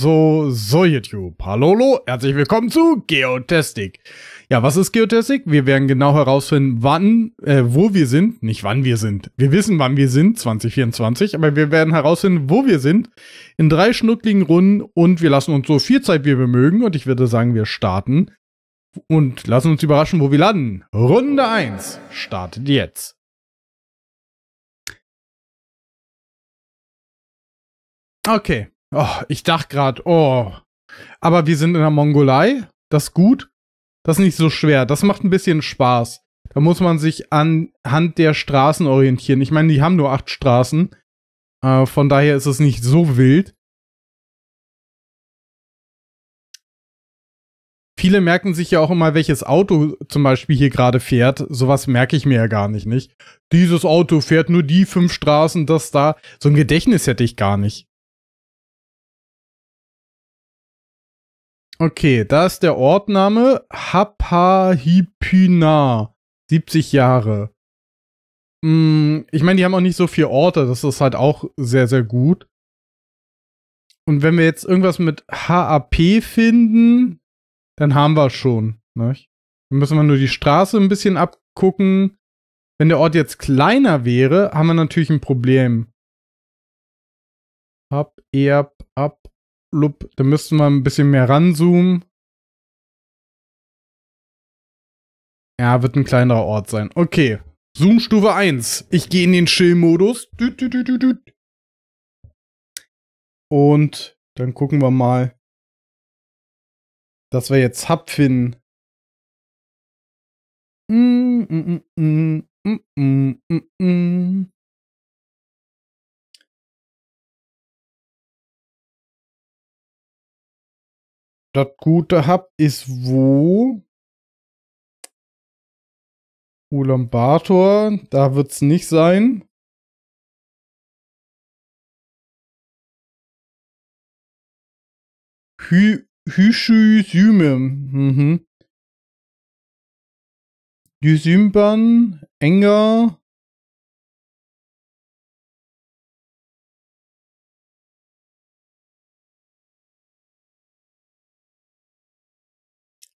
So, so YouTube. Hallo, herzlich willkommen zu Geotastic. Ja, was ist Geotastic? Wir werden genau herausfinden, wann, äh, wo wir sind. Nicht wann wir sind. Wir wissen, wann wir sind, 2024. Aber wir werden herausfinden, wo wir sind. In drei schnuckligen Runden. Und wir lassen uns so viel Zeit, wie wir mögen. Und ich würde sagen, wir starten. Und lassen uns überraschen, wo wir landen. Runde 1 startet jetzt. Okay, Oh, ich dachte gerade, oh. Aber wir sind in der Mongolei. Das ist gut. Das ist nicht so schwer. Das macht ein bisschen Spaß. Da muss man sich anhand der Straßen orientieren. Ich meine, die haben nur acht Straßen. Äh, von daher ist es nicht so wild. Viele merken sich ja auch immer, welches Auto zum Beispiel hier gerade fährt. Sowas merke ich mir ja gar nicht, nicht? Dieses Auto fährt nur die fünf Straßen, das da. So ein Gedächtnis hätte ich gar nicht. Okay, da ist der Ortname Hapahipina. 70 Jahre. Mm, ich meine, die haben auch nicht so viele Orte. Das ist halt auch sehr, sehr gut. Und wenn wir jetzt irgendwas mit HAP finden, dann haben wir schon. Nicht? Ne? Dann müssen wir nur die Straße ein bisschen abgucken. Wenn der Ort jetzt kleiner wäre, haben wir natürlich ein Problem. Hab, erb, ab, Lup, da müssten wir ein bisschen mehr ranzoomen. Ja, wird ein kleinerer Ort sein. Okay. Zoom-Stufe 1. Ich gehe in den Chill-Modus. Und dann gucken wir mal, dass wir jetzt Hub finden. Mm, mm, mm, mm, mm, mm, mm. mm. Das gute Hub ist wo? Ulaanbaatar, da wird es nicht sein. Hy Hüschü Sümim. Mhm. Düsümban, Enger,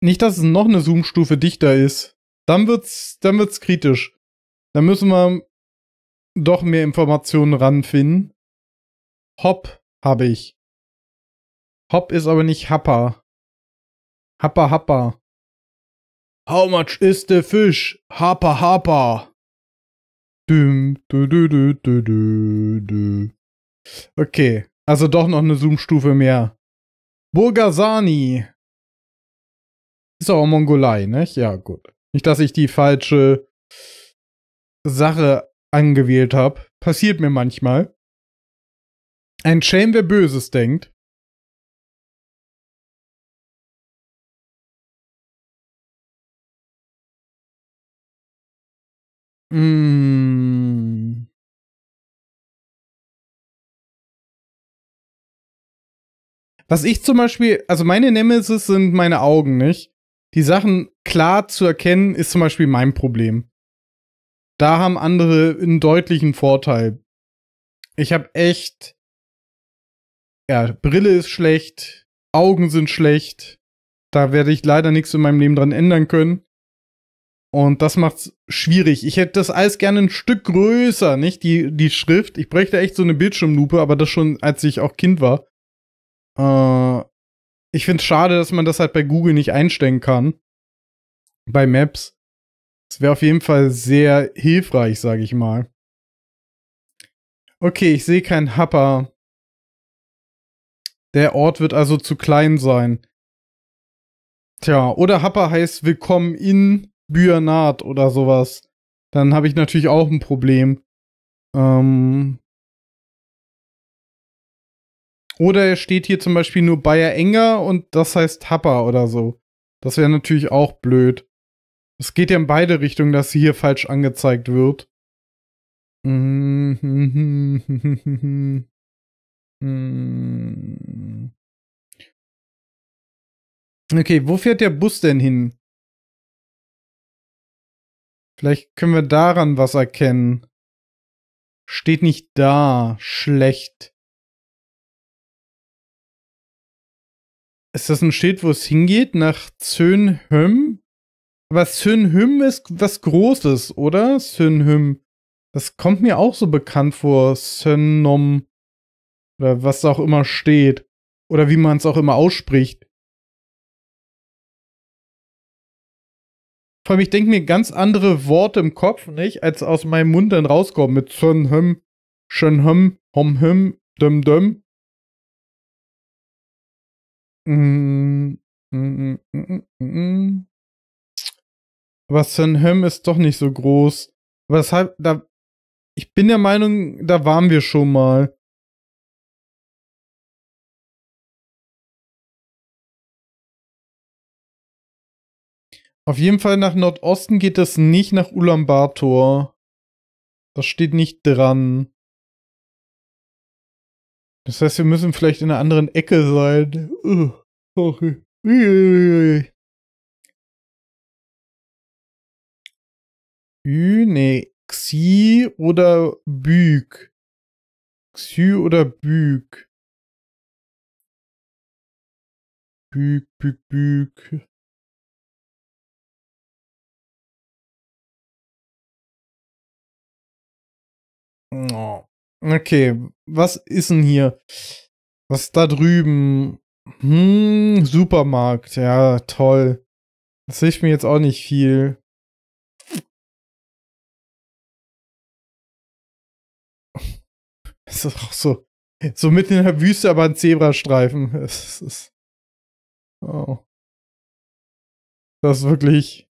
Nicht, dass es noch eine Zoom-Stufe dichter ist. Dann wird's, dann wird's kritisch. Dann müssen wir doch mehr Informationen ranfinden. Hopp habe ich. Hopp ist aber nicht Happa. Happa Happa. How much is the fish? Happa Happa. Düm, dü, dü, dü, dü, dü, dü. Okay, also doch noch eine Zoom-Stufe mehr. Burgasani ist auch Mongolei, nicht? Ja, gut. Nicht, dass ich die falsche Sache angewählt habe. Passiert mir manchmal. Ein Shame, wer Böses denkt. Hm. Was ich zum Beispiel, also meine Nemesis sind meine Augen, nicht? die Sachen klar zu erkennen, ist zum Beispiel mein Problem. Da haben andere einen deutlichen Vorteil. Ich habe echt. Ja, Brille ist schlecht, Augen sind schlecht. Da werde ich leider nichts in meinem Leben dran ändern können. Und das macht's schwierig. Ich hätte das alles gerne ein Stück größer, nicht? Die, die Schrift. Ich bräuchte echt so eine Bildschirmlupe, aber das schon, als ich auch Kind war. Äh, ich finde es schade, dass man das halt bei Google nicht einstellen kann. Bei Maps. Das wäre auf jeden Fall sehr hilfreich, sage ich mal. Okay, ich sehe keinen Happer. Der Ort wird also zu klein sein. Tja, oder Happer heißt Willkommen in Bürnat oder sowas. Dann habe ich natürlich auch ein Problem. Ähm, oder er steht hier zum Beispiel nur Bayer Enger und das heißt Happer oder so. Das wäre natürlich auch blöd. Es geht ja in beide Richtungen, dass sie hier falsch angezeigt wird. Mhm. Okay, wo fährt der Bus denn hin? Vielleicht können wir daran was erkennen. Steht nicht da. Schlecht. Ist das ein Schild, wo es hingeht? Nach Zönhüm? Aber Zönhüm ist was Großes, oder? Zönhüm. Das kommt mir auch so bekannt vor. Sönnom. Oder was auch immer steht. Oder wie man es auch immer ausspricht. Vor allem, ich denke mir ganz andere Worte im Kopf, nicht? Als aus meinem Mund dann rauskommen. Mit Zönhüm, Schönhüm, Homhüm, Dömdöm. Mm, mm, mm, Aber Sanhem ist doch nicht so groß. Weshalb, da, ich bin der Meinung, da waren wir schon mal. Auf jeden Fall nach Nordosten geht es nicht nach Ulaanbaatar. Das steht nicht dran. Das heißt, wir müssen vielleicht in einer anderen Ecke sein. Ugh. Woche. Ü, nee, Xi oder Büg. Xü oder Büg. Büg, Büg, Büg. Oh. Okay, was ist denn hier? Was ist da drüben? Hm, Supermarkt, ja, toll. Das hilft mir jetzt auch nicht viel. Es ist auch so, so mitten in der Wüste, aber ein Zebrastreifen. Es ist, oh. Das ist wirklich.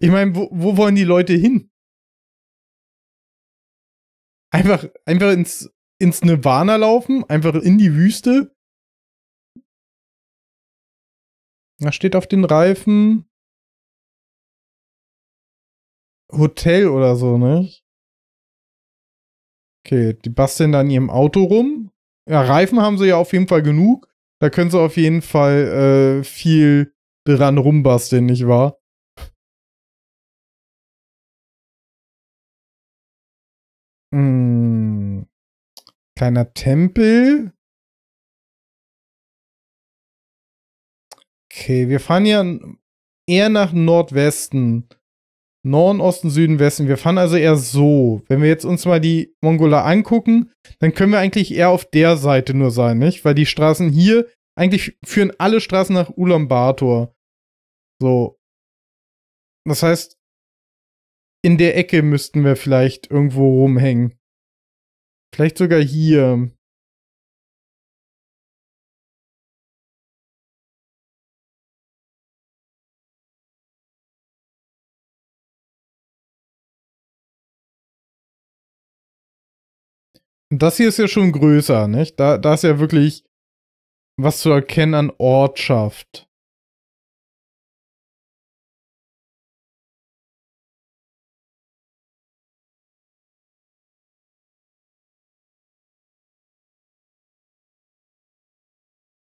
Ich meine, wo, wo wollen die Leute hin? Einfach, einfach ins, ins Nirvana laufen, einfach in die Wüste. Da steht auf den Reifen Hotel oder so, nicht? Ne? Okay, die basteln dann ihrem Auto rum. Ja, Reifen haben sie ja auf jeden Fall genug. Da können sie auf jeden Fall äh, viel dran rumbasteln, nicht wahr? Hm. Kleiner Tempel. Okay, wir fahren ja eher nach Nordwesten. Norden, Osten, Süden, Westen. Wir fahren also eher so. Wenn wir jetzt uns mal die Mongola angucken, dann können wir eigentlich eher auf der Seite nur sein, nicht? Weil die Straßen hier, eigentlich führen alle Straßen nach Ulaanbaatar. So. Das heißt, in der Ecke müssten wir vielleicht irgendwo rumhängen. Vielleicht sogar hier. Das hier ist ja schon größer, nicht? Da, da ist ja wirklich was zu erkennen an Ortschaft.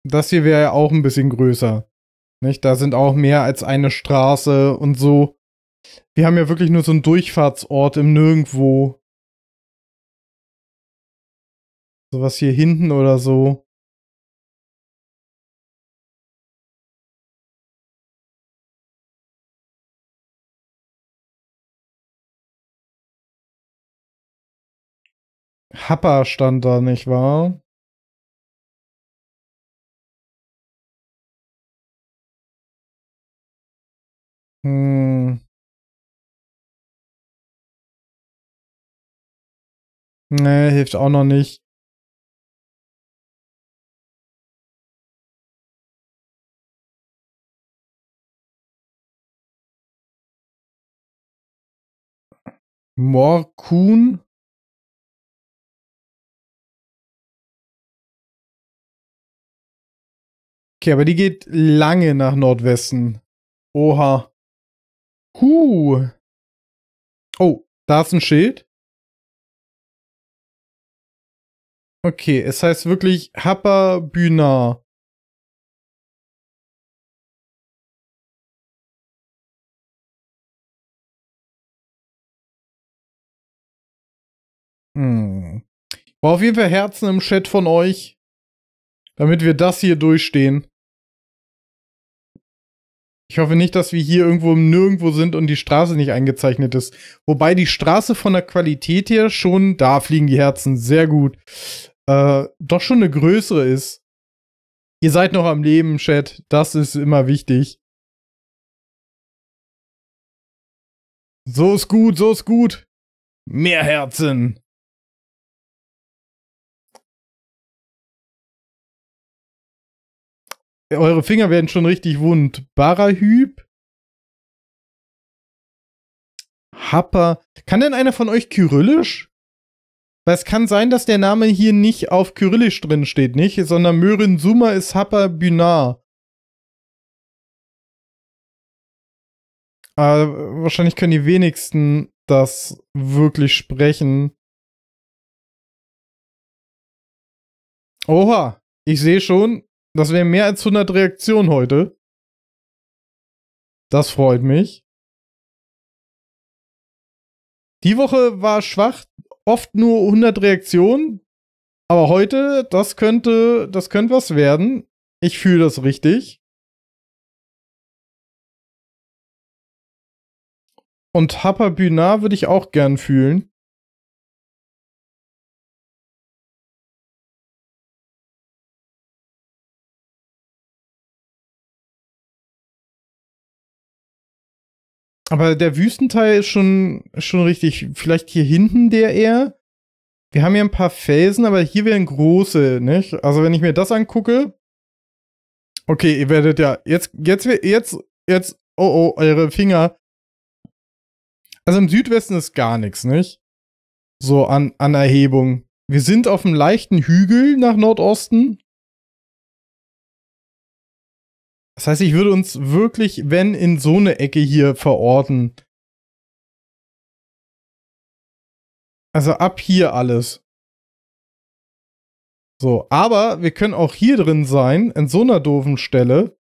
Das hier wäre ja auch ein bisschen größer. Nicht? Da sind auch mehr als eine Straße und so. Wir haben ja wirklich nur so einen Durchfahrtsort im Nirgendwo. Sowas hier hinten oder so. Happer stand da, nicht wahr? Hm. Nee, hilft auch noch nicht. Morcun Okay, aber die geht lange nach Nordwesten. Oha. Huh. Oh, da ist ein Schild. Okay, es heißt wirklich Happerbühner. Hm. War auf jeden Fall Herzen im Chat von euch, damit wir das hier durchstehen. Ich hoffe nicht, dass wir hier irgendwo im Nirgendwo sind und die Straße nicht eingezeichnet ist. Wobei die Straße von der Qualität her schon, da fliegen die Herzen sehr gut, äh, doch schon eine größere ist. Ihr seid noch am Leben, Chat. Das ist immer wichtig. So ist gut, so ist gut. Mehr Herzen. eure Finger werden schon richtig wund. Barahüb. Happer. Kann denn einer von euch Kyrillisch? Weil es kann sein, dass der Name hier nicht auf Kyrillisch drin steht, nicht? Sondern Mörin Suma ist Happer Bünar. Aber ah, wahrscheinlich können die wenigsten das wirklich sprechen. Oha, ich sehe schon, das wären mehr als 100 Reaktionen heute. Das freut mich. Die Woche war schwach, oft nur 100 Reaktionen. Aber heute, das könnte, das könnte was werden. Ich fühle das richtig. Und Hapa Bünar würde ich auch gern fühlen. Aber der Wüstenteil ist schon, schon richtig. Vielleicht hier hinten der eher. Wir haben hier ein paar Felsen, aber hier wären große, nicht? Also wenn ich mir das angucke. Okay, ihr werdet ja. Jetzt, jetzt, jetzt, jetzt. Oh, oh, eure Finger. Also im Südwesten ist gar nichts, nicht? So an, an Erhebung. Wir sind auf einem leichten Hügel nach Nordosten. Das heißt, ich würde uns wirklich, wenn, in so eine Ecke hier verorten. Also ab hier alles. So, aber wir können auch hier drin sein, in so einer doofen Stelle.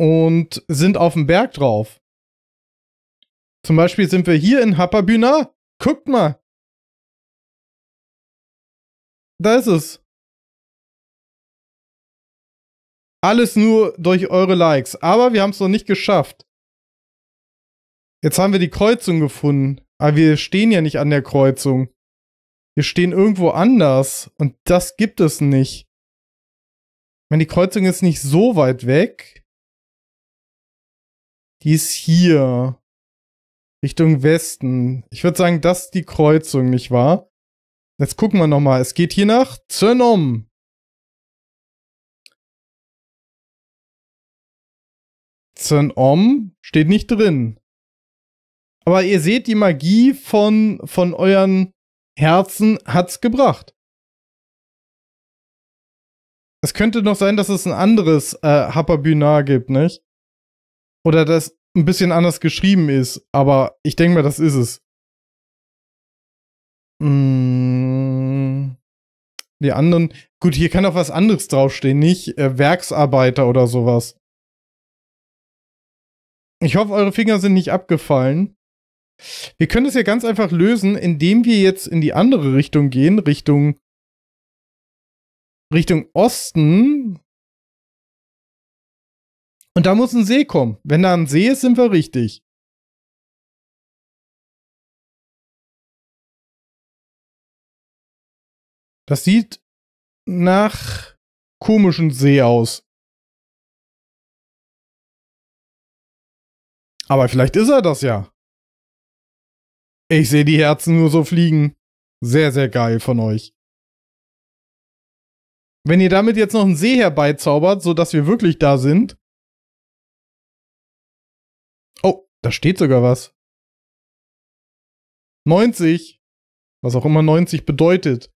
Und sind auf dem Berg drauf. Zum Beispiel sind wir hier in Happabüna. Guckt mal. Da ist es. Alles nur durch eure Likes. Aber wir haben es noch nicht geschafft. Jetzt haben wir die Kreuzung gefunden. Aber wir stehen ja nicht an der Kreuzung. Wir stehen irgendwo anders. Und das gibt es nicht. Ich meine, die Kreuzung ist nicht so weit weg. Die ist hier. Richtung Westen. Ich würde sagen, das ist die Kreuzung, nicht wahr? Jetzt gucken wir nochmal. Es geht hier nach Zönom. 15 Om steht nicht drin. Aber ihr seht, die Magie von, von euren Herzen hat's gebracht. Es könnte noch sein, dass es ein anderes äh, Hapabynar gibt, nicht? Oder das ein bisschen anders geschrieben ist, aber ich denke mal, das ist es. Mm. die anderen. Gut, hier kann auch was anderes draufstehen, nicht? Äh, Werksarbeiter oder sowas. Ich hoffe, eure Finger sind nicht abgefallen. Wir können es ja ganz einfach lösen, indem wir jetzt in die andere Richtung gehen, Richtung Richtung Osten. Und da muss ein See kommen. Wenn da ein See ist, sind wir richtig. Das sieht nach komischen See aus. Aber vielleicht ist er das ja. Ich sehe die Herzen nur so fliegen. Sehr, sehr geil von euch. Wenn ihr damit jetzt noch einen See herbeizaubert, sodass wir wirklich da sind. Oh, da steht sogar was. 90. Was auch immer 90 bedeutet.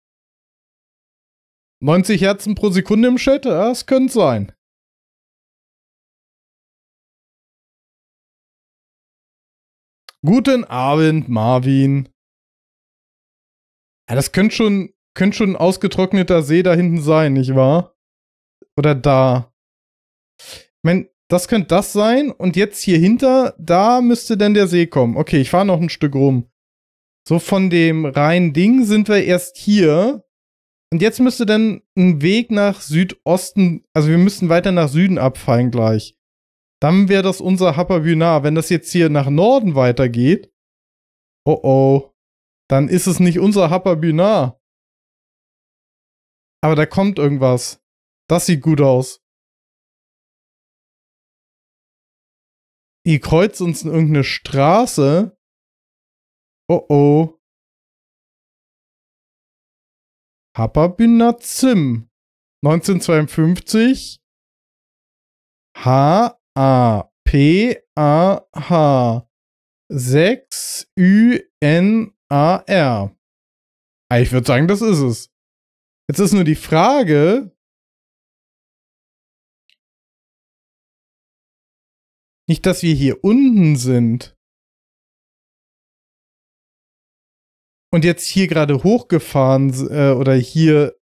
90 Herzen pro Sekunde im Chat, das könnte sein. Guten Abend, Marvin. Ja, das könnte schon, könnte schon ein ausgetrockneter See da hinten sein, nicht wahr? Oder da. Ich meine, das könnte das sein. Und jetzt hier hinter, da müsste denn der See kommen. Okay, ich fahre noch ein Stück rum. So von dem reinen Ding sind wir erst hier. Und jetzt müsste dann ein Weg nach Südosten, also wir müssten weiter nach Süden abfallen gleich. Dann wäre das unser Hapabunar. Wenn das jetzt hier nach Norden weitergeht, oh oh, dann ist es nicht unser Hapabunar. Aber da kommt irgendwas. Das sieht gut aus. Ihr kreuzt uns in irgendeine Straße. Oh oh. Zim. 1952. H. A P A H 6 Ü N A R. Ah, ich würde sagen, das ist es. Jetzt ist nur die Frage. Nicht, dass wir hier unten sind. Und jetzt hier gerade hochgefahren äh, oder hier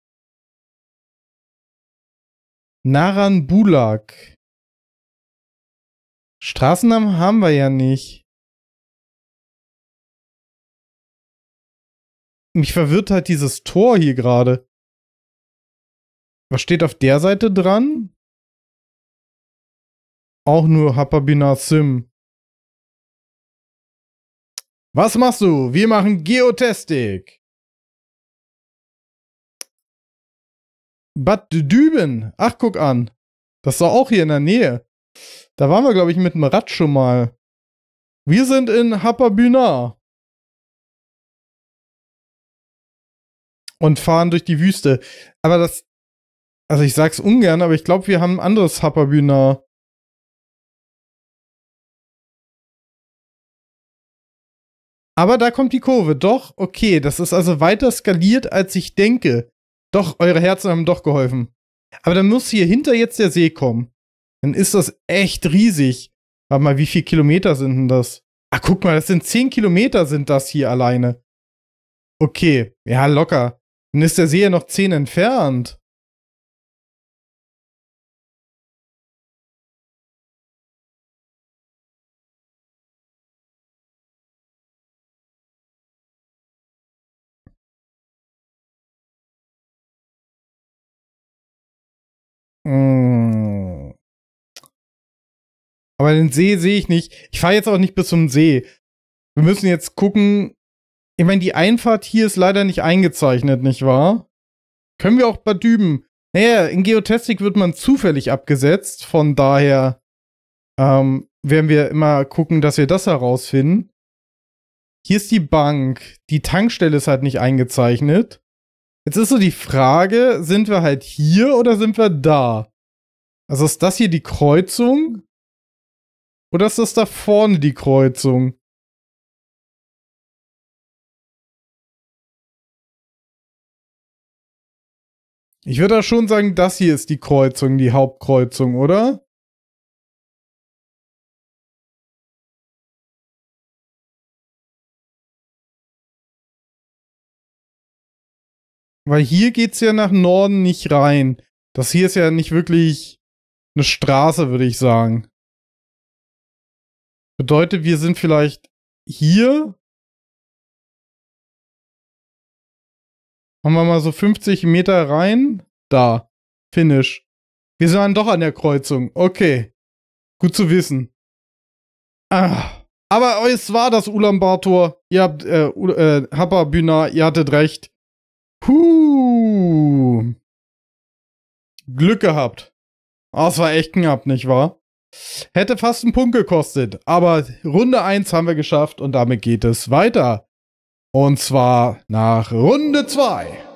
Naran Bulak. Straßennamen haben wir ja nicht. Mich verwirrt halt dieses Tor hier gerade. Was steht auf der Seite dran? Auch nur Hapabina Sim. Was machst du? Wir machen Geotastik. Bad Düben. Ach, guck an. Das ist doch auch hier in der Nähe. Da waren wir, glaube ich, mit dem Rad schon mal. Wir sind in Happabüna. Und fahren durch die Wüste. Aber das. Also ich sag's ungern, aber ich glaube, wir haben ein anderes Happabüna. Aber da kommt die Kurve. Doch, okay. Das ist also weiter skaliert, als ich denke. Doch, eure Herzen haben doch geholfen. Aber dann muss hier hinter jetzt der See kommen dann ist das echt riesig. Warte mal, wie viel Kilometer sind denn das? Ah, guck mal, das sind 10 Kilometer sind das hier alleine. Okay, ja, locker. Dann ist der See ja noch 10 entfernt. Aber den See sehe ich nicht. Ich fahre jetzt auch nicht bis zum See. Wir müssen jetzt gucken. Ich meine, die Einfahrt hier ist leider nicht eingezeichnet, nicht wahr? Können wir auch bei Düben. Naja, in Geotestik wird man zufällig abgesetzt. Von daher ähm, werden wir immer gucken, dass wir das herausfinden. Hier ist die Bank. Die Tankstelle ist halt nicht eingezeichnet. Jetzt ist so die Frage, sind wir halt hier oder sind wir da? Also ist das hier die Kreuzung? Oder ist das da vorne die Kreuzung? Ich würde da schon sagen, das hier ist die Kreuzung, die Hauptkreuzung, oder? Weil hier geht's ja nach Norden nicht rein. Das hier ist ja nicht wirklich eine Straße, würde ich sagen. Bedeutet, wir sind vielleicht hier. Machen wir mal so 50 Meter rein. Da. Finish. Wir sind dann doch an der Kreuzung. Okay. Gut zu wissen. Ah. Aber es war das Ulaanbaatar. Ihr habt, äh, äh Hapabüna, ihr hattet recht. Huh. Glück gehabt. Ah, oh, es war echt knapp, nicht wahr? Hätte fast einen Punkt gekostet, aber Runde 1 haben wir geschafft und damit geht es weiter. Und zwar nach Runde 2.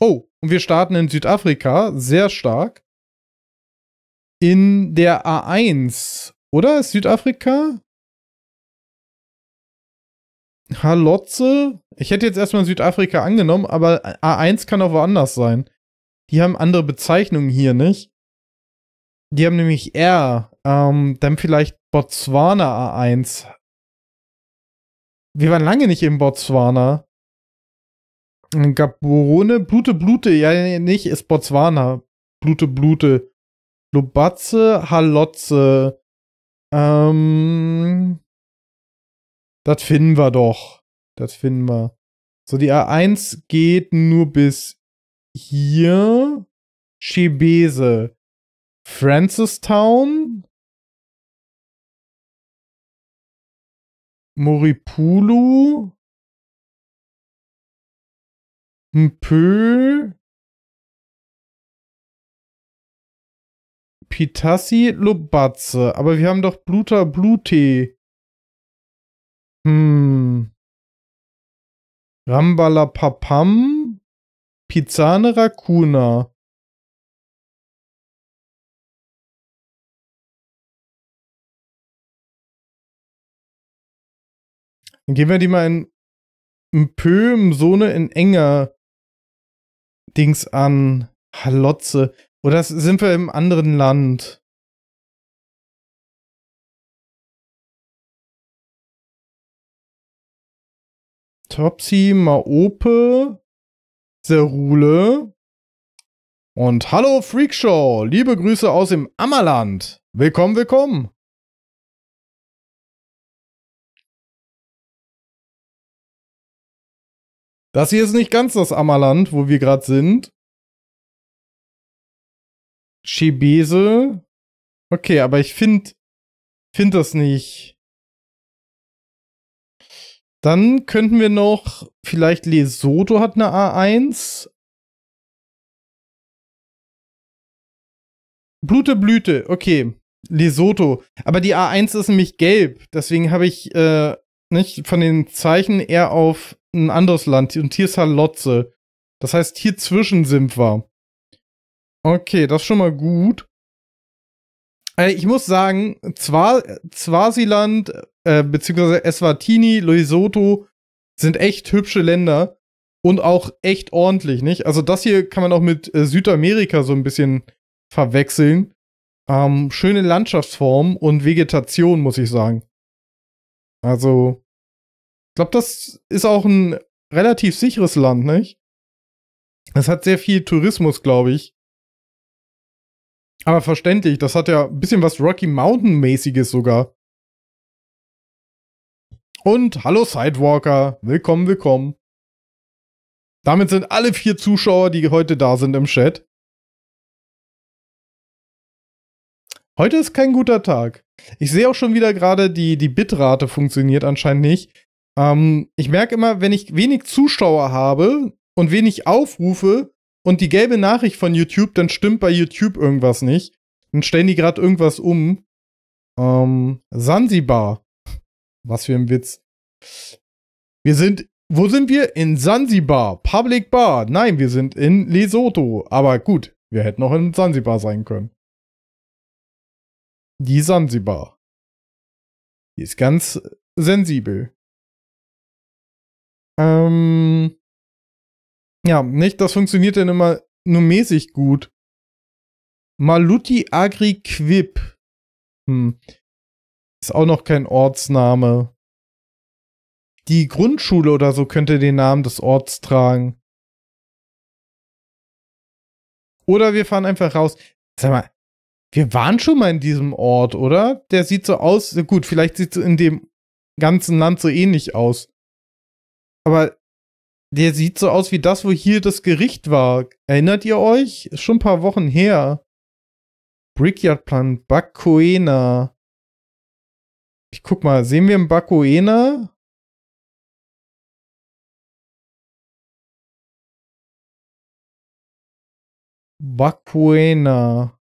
Oh, und wir starten in Südafrika, sehr stark. In der A1, oder? Ist Südafrika? Halotze? Ich hätte jetzt erstmal Südafrika angenommen, aber A1 kann auch woanders sein. Die haben andere Bezeichnungen hier, nicht? Die haben nämlich R. Ähm, dann vielleicht Botswana A1. Wir waren lange nicht in Botswana. Gaborone, Blute, Blute, ja, nicht, ist Botswana. Blute, Blute. Lubatze, Halotze. Ähm. Das finden wir doch. Das finden wir. So, die A1 geht nur bis hier. Chebese. Francistown, Moripulu, Mpö, Pitassi, Lobatze. Aber wir haben doch Bluter Blutee. Hm. Rambala Papam, Pizane Rakuna. Dann gehen wir die mal in, in Pöhm, so eine in enger Dings an. Halotze. Oder sind wir im anderen Land? Topsy, Maope, Serule und Hallo Freakshow, liebe Grüße aus dem Ammerland. Willkommen, willkommen. Das hier ist nicht ganz das Ammerland, wo wir gerade sind. Chebese. Okay, aber ich finde find das nicht. Dann könnten wir noch, vielleicht Lesotho hat eine A1. Blute, Blüte, okay. Lesotho. Aber die A1 ist nämlich gelb. Deswegen habe ich äh, nicht von den Zeichen eher auf ein anderes Land und hier ist Halotze. Halt das heißt, hier zwischen sind wir. Okay, das ist schon mal gut. Äh, ich muss sagen, Zwa Swasiland äh, bzw. Eswatini, Lesotho sind echt hübsche Länder und auch echt ordentlich, nicht? Also das hier kann man auch mit äh, Südamerika so ein bisschen verwechseln. Ähm, schöne Landschaftsformen und Vegetation, muss ich sagen. Also glaube, das ist auch ein relativ sicheres Land, nicht? Es hat sehr viel Tourismus, glaube ich. Aber verständlich, das hat ja ein bisschen was Rocky Mountain-mäßiges sogar. Und hallo Sidewalker, willkommen, willkommen. Damit sind alle vier Zuschauer, die heute da sind im Chat. Heute ist kein guter Tag. Ich sehe auch schon wieder gerade, die, die Bitrate funktioniert anscheinend nicht. Ähm, ich merke immer, wenn ich wenig Zuschauer habe und wenig Aufrufe und die gelbe Nachricht von YouTube, dann stimmt bei YouTube irgendwas nicht. Dann stellen die gerade irgendwas um. Ähm, Sansibar. Was für ein Witz. Wir sind wo sind wir? In Sansibar. Public Bar. Nein, wir sind in Lesotho. Aber gut, wir hätten auch in Sansibar sein können. Die Sansibar. Die ist ganz sensibel. Ähm, ja, nicht? Das funktioniert dann immer nur mäßig gut. Maluti Agri Quib. Hm. Ist auch noch kein Ortsname. Die Grundschule oder so könnte den Namen des Orts tragen. Oder wir fahren einfach raus. Sag mal, wir waren schon mal in diesem Ort, oder? Der sieht so aus. Gut, vielleicht sieht es in dem ganzen Land so ähnlich aus. Aber der sieht so aus wie das, wo hier das Gericht war. Erinnert ihr euch? Ist schon ein paar Wochen her. Brickyard-Plan, Bakuena. Ich guck mal, sehen wir einen Bakuena? Bakuena.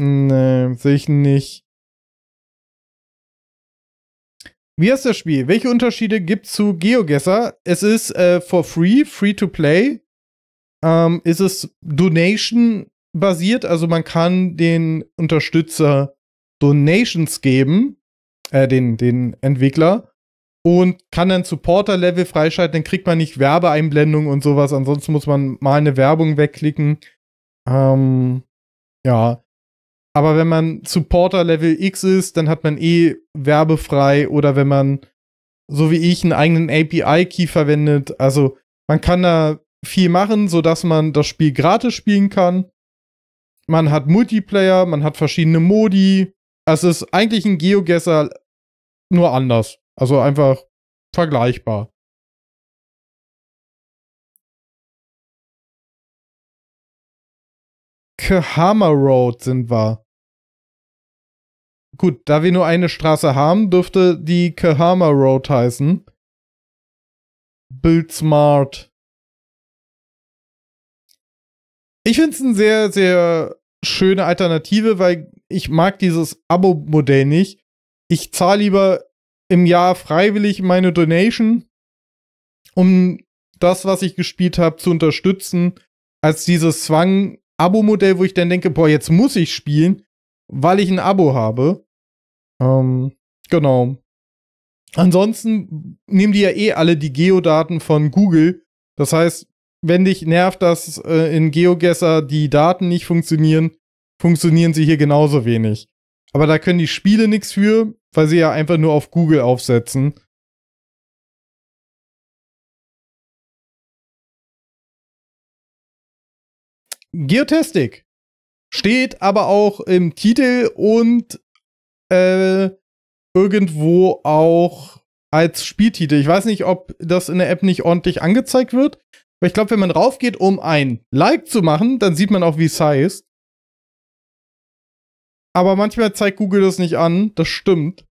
Nee, sehe ich nicht. Wie heißt das Spiel? Welche Unterschiede gibt es zu GeoGuessr? Es ist äh, for free, free to play. Ähm, ist es Donation basiert, also man kann den Unterstützer Donations geben, äh, den, den Entwickler, und kann dann Supporter-Level freischalten, dann kriegt man nicht Werbeeinblendungen und sowas, ansonsten muss man mal eine Werbung wegklicken. Ähm, ja, aber wenn man Supporter Level X ist, dann hat man eh werbefrei oder wenn man, so wie ich, einen eigenen API-Key verwendet. Also man kann da viel machen, sodass man das Spiel gratis spielen kann. Man hat Multiplayer, man hat verschiedene Modi. Also, es ist eigentlich ein Geogesser nur anders. Also einfach vergleichbar. Kahama Road sind wir. Gut, da wir nur eine Straße haben, dürfte die Kahama Road heißen. Build smart. Ich finde es eine sehr, sehr schöne Alternative, weil ich mag dieses Abo-Modell nicht. Ich zahle lieber im Jahr freiwillig meine Donation, um das, was ich gespielt habe, zu unterstützen, als dieses Zwang, Abo-Modell, wo ich dann denke, boah, jetzt muss ich spielen, weil ich ein Abo habe. Ähm, genau. Ansonsten nehmen die ja eh alle die Geodaten von Google. Das heißt, wenn dich nervt, dass äh, in GeoGesser die Daten nicht funktionieren, funktionieren sie hier genauso wenig. Aber da können die Spiele nichts für, weil sie ja einfach nur auf Google aufsetzen. Geotastic steht aber auch im Titel und äh, irgendwo auch als Spieltitel. Ich weiß nicht, ob das in der App nicht ordentlich angezeigt wird. Aber ich glaube, wenn man rauf geht, um ein Like zu machen, dann sieht man auch, wie es heißt. Aber manchmal zeigt Google das nicht an. Das stimmt.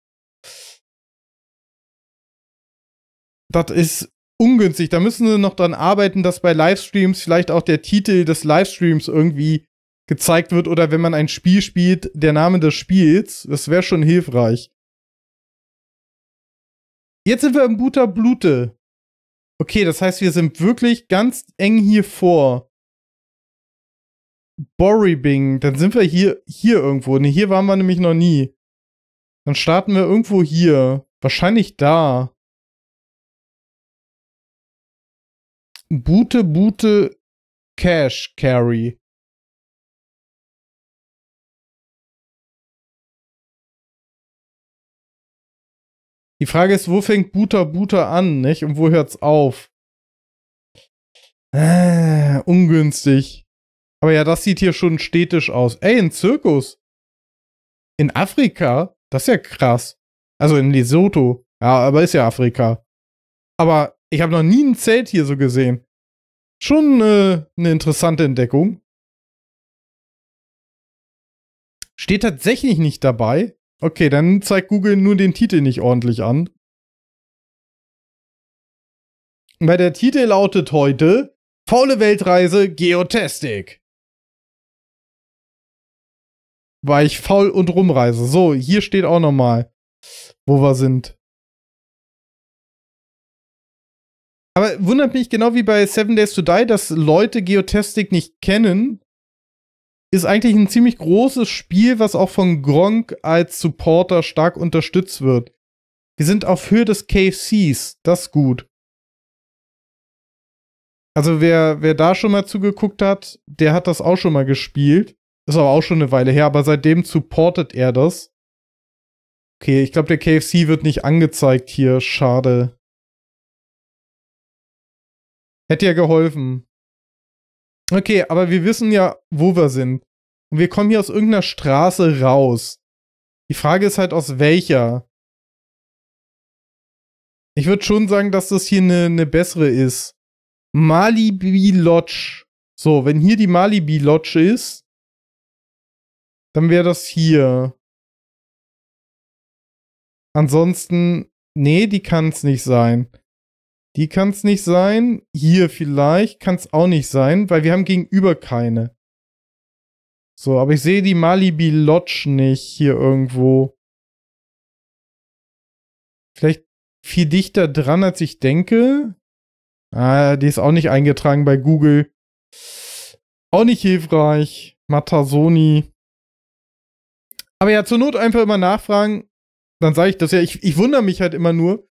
Das ist ungünstig. Da müssen sie noch dran arbeiten, dass bei Livestreams vielleicht auch der Titel des Livestreams irgendwie gezeigt wird oder wenn man ein Spiel spielt, der Name des Spiels. Das wäre schon hilfreich. Jetzt sind wir im Buter Blute. Okay, das heißt, wir sind wirklich ganz eng hier vor. Borribing, dann sind wir hier, hier irgendwo. Ne, hier waren wir nämlich noch nie. Dann starten wir irgendwo hier. Wahrscheinlich da. Bute Bute Cash Carry. Die Frage ist, wo fängt Buta Buta an, nicht? Und wo hört's auf? Äh, ungünstig. Aber ja, das sieht hier schon städtisch aus. Ey, ein Zirkus. In Afrika? Das ist ja krass. Also in Lesotho. Ja, aber ist ja Afrika. Aber ich habe noch nie ein Zelt hier so gesehen. Schon äh, eine interessante Entdeckung. Steht tatsächlich nicht dabei. Okay, dann zeigt Google nur den Titel nicht ordentlich an. Weil der Titel lautet heute Faule Weltreise Geotastic. Weil ich faul und rumreise. So, hier steht auch nochmal, wo wir sind. Aber wundert mich genau wie bei Seven Days to Die, dass Leute Geotastic nicht kennen, ist eigentlich ein ziemlich großes Spiel, was auch von Gronk als Supporter stark unterstützt wird. Wir sind auf Höhe des KFCs, das ist gut. Also wer, wer da schon mal zugeguckt hat, der hat das auch schon mal gespielt. Ist aber auch schon eine Weile her, aber seitdem supportet er das. Okay, ich glaube, der KFC wird nicht angezeigt hier. Schade. Hätte ja geholfen. Okay, aber wir wissen ja, wo wir sind. Und wir kommen hier aus irgendeiner Straße raus. Die Frage ist halt, aus welcher? Ich würde schon sagen, dass das hier eine ne bessere ist. Malibi Lodge. So, wenn hier die Malibi Lodge ist, dann wäre das hier. Ansonsten, nee, die kann es nicht sein. Die kann es nicht sein. Hier vielleicht kann es auch nicht sein, weil wir haben gegenüber keine. So, aber ich sehe die Malibi Lodge nicht hier irgendwo. Vielleicht viel dichter dran, als ich denke. Ah, die ist auch nicht eingetragen bei Google. Auch nicht hilfreich. Matasoni. Aber ja, zur Not einfach immer nachfragen. Dann sage ich das ja. Ich, ich wundere mich halt immer nur,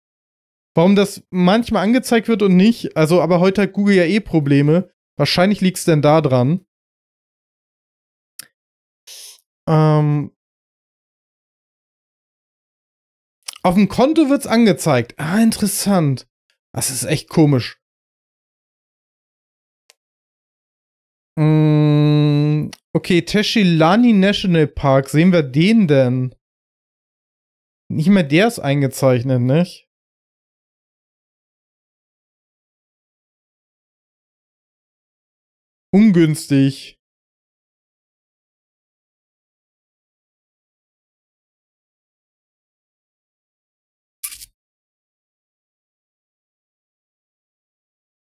Warum das manchmal angezeigt wird und nicht, also aber heute hat Google ja eh Probleme. Wahrscheinlich liegt es denn da dran. Ähm, Auf dem Konto wird es angezeigt. Ah, interessant. Das ist echt komisch. Mm, okay, Teshilani National Park. Sehen wir den denn? Nicht mehr der ist eingezeichnet, nicht? Ungünstig.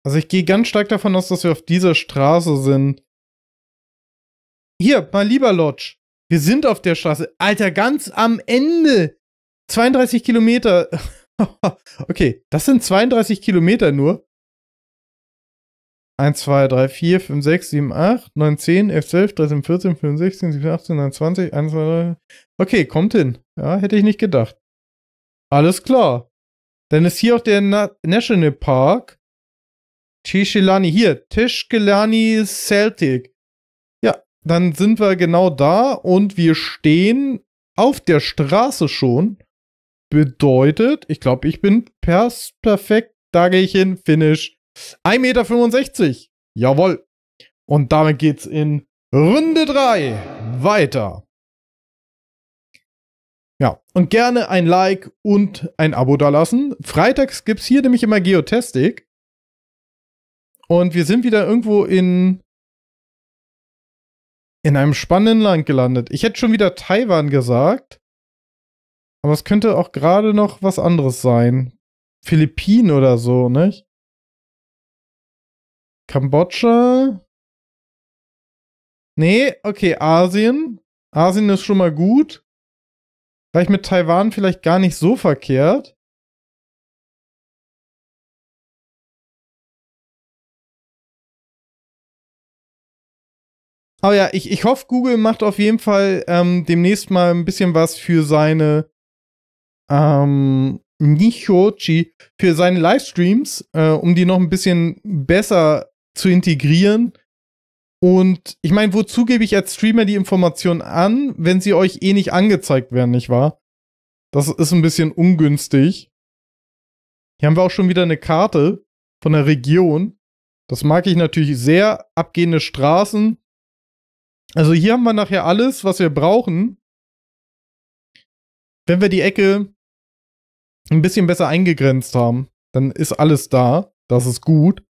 Also ich gehe ganz stark davon aus, dass wir auf dieser Straße sind. Hier, mein lieber Lodge. Wir sind auf der Straße. Alter, ganz am Ende. 32 Kilometer. okay, das sind 32 Kilometer nur. 1, 2, 3, 4, 5, 6, 7, 8, 9, 10, 11, 12, 13, 14, 15, 16, 17, 18, 19, 20, 1, 2, 3. Okay, kommt hin. Ja, hätte ich nicht gedacht. Alles klar. Dann ist hier auch der Na National Park. Tishilani. Hier, Tishkilani Celtic. Ja, dann sind wir genau da und wir stehen auf der Straße schon. Bedeutet, ich glaube, ich bin perfekt. Da gehe ich hin. Finish. 1,65 Meter. Jawohl. Und damit geht's in Runde 3 weiter. Ja, und gerne ein Like und ein Abo dalassen. Freitags gibt's hier nämlich immer Geotastic. Und wir sind wieder irgendwo in in einem spannenden Land gelandet. Ich hätte schon wieder Taiwan gesagt, aber es könnte auch gerade noch was anderes sein. Philippinen oder so, nicht? Kambodscha. Nee, okay, Asien. Asien ist schon mal gut. War ich mit Taiwan vielleicht gar nicht so verkehrt. Aber ja, ich, ich hoffe, Google macht auf jeden Fall ähm, demnächst mal ein bisschen was für seine ähm, Nichochi, für seine Livestreams, äh, um die noch ein bisschen besser zu integrieren. Und ich meine, wozu gebe ich als Streamer die Informationen an, wenn sie euch eh nicht angezeigt werden, nicht wahr? Das ist ein bisschen ungünstig. Hier haben wir auch schon wieder eine Karte von der Region. Das mag ich natürlich sehr. Abgehende Straßen. Also hier haben wir nachher alles, was wir brauchen. Wenn wir die Ecke ein bisschen besser eingegrenzt haben, dann ist alles da. Das ist gut.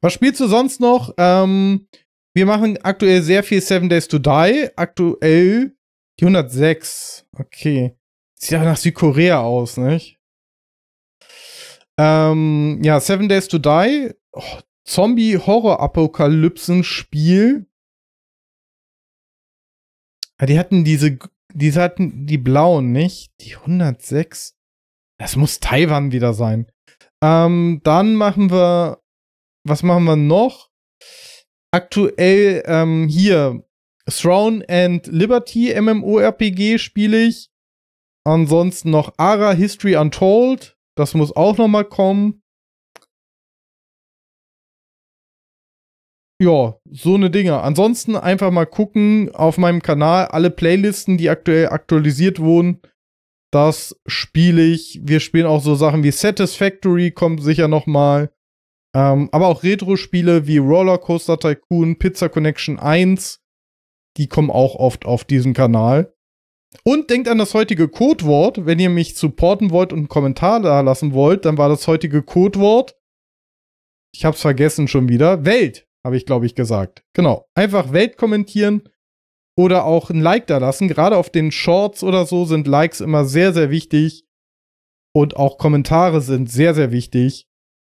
Was spielst du sonst noch? Ähm, wir machen aktuell sehr viel Seven Days to Die. Aktuell die 106. Okay. Sieht ja nach Südkorea aus, nicht? Ähm, ja, Seven Days to Die. Oh, Zombie-Horror-Apokalypsen-Spiel. Ah, die hatten diese, die hatten die blauen, nicht? Die 106. Das muss Taiwan wieder sein. Ähm, dann machen wir was machen wir noch? Aktuell ähm, hier Throne and Liberty MMORPG spiele ich. Ansonsten noch Ara History Untold. Das muss auch noch mal kommen. Ja, so eine Dinge. Ansonsten einfach mal gucken auf meinem Kanal alle Playlisten, die aktuell aktualisiert wurden. Das spiele ich. Wir spielen auch so Sachen wie Satisfactory kommt sicher noch mal. Ähm, aber auch Retro-Spiele wie Rollercoaster Tycoon, Pizza Connection 1, die kommen auch oft auf diesem Kanal. Und denkt an das heutige Codewort. Wenn ihr mich supporten wollt und einen Kommentar da lassen wollt, dann war das heutige Codewort. Ich hab's vergessen schon wieder. Welt, habe ich, glaube ich, gesagt. Genau. Einfach Welt kommentieren oder auch ein Like da lassen. Gerade auf den Shorts oder so sind Likes immer sehr, sehr wichtig. Und auch Kommentare sind sehr, sehr wichtig.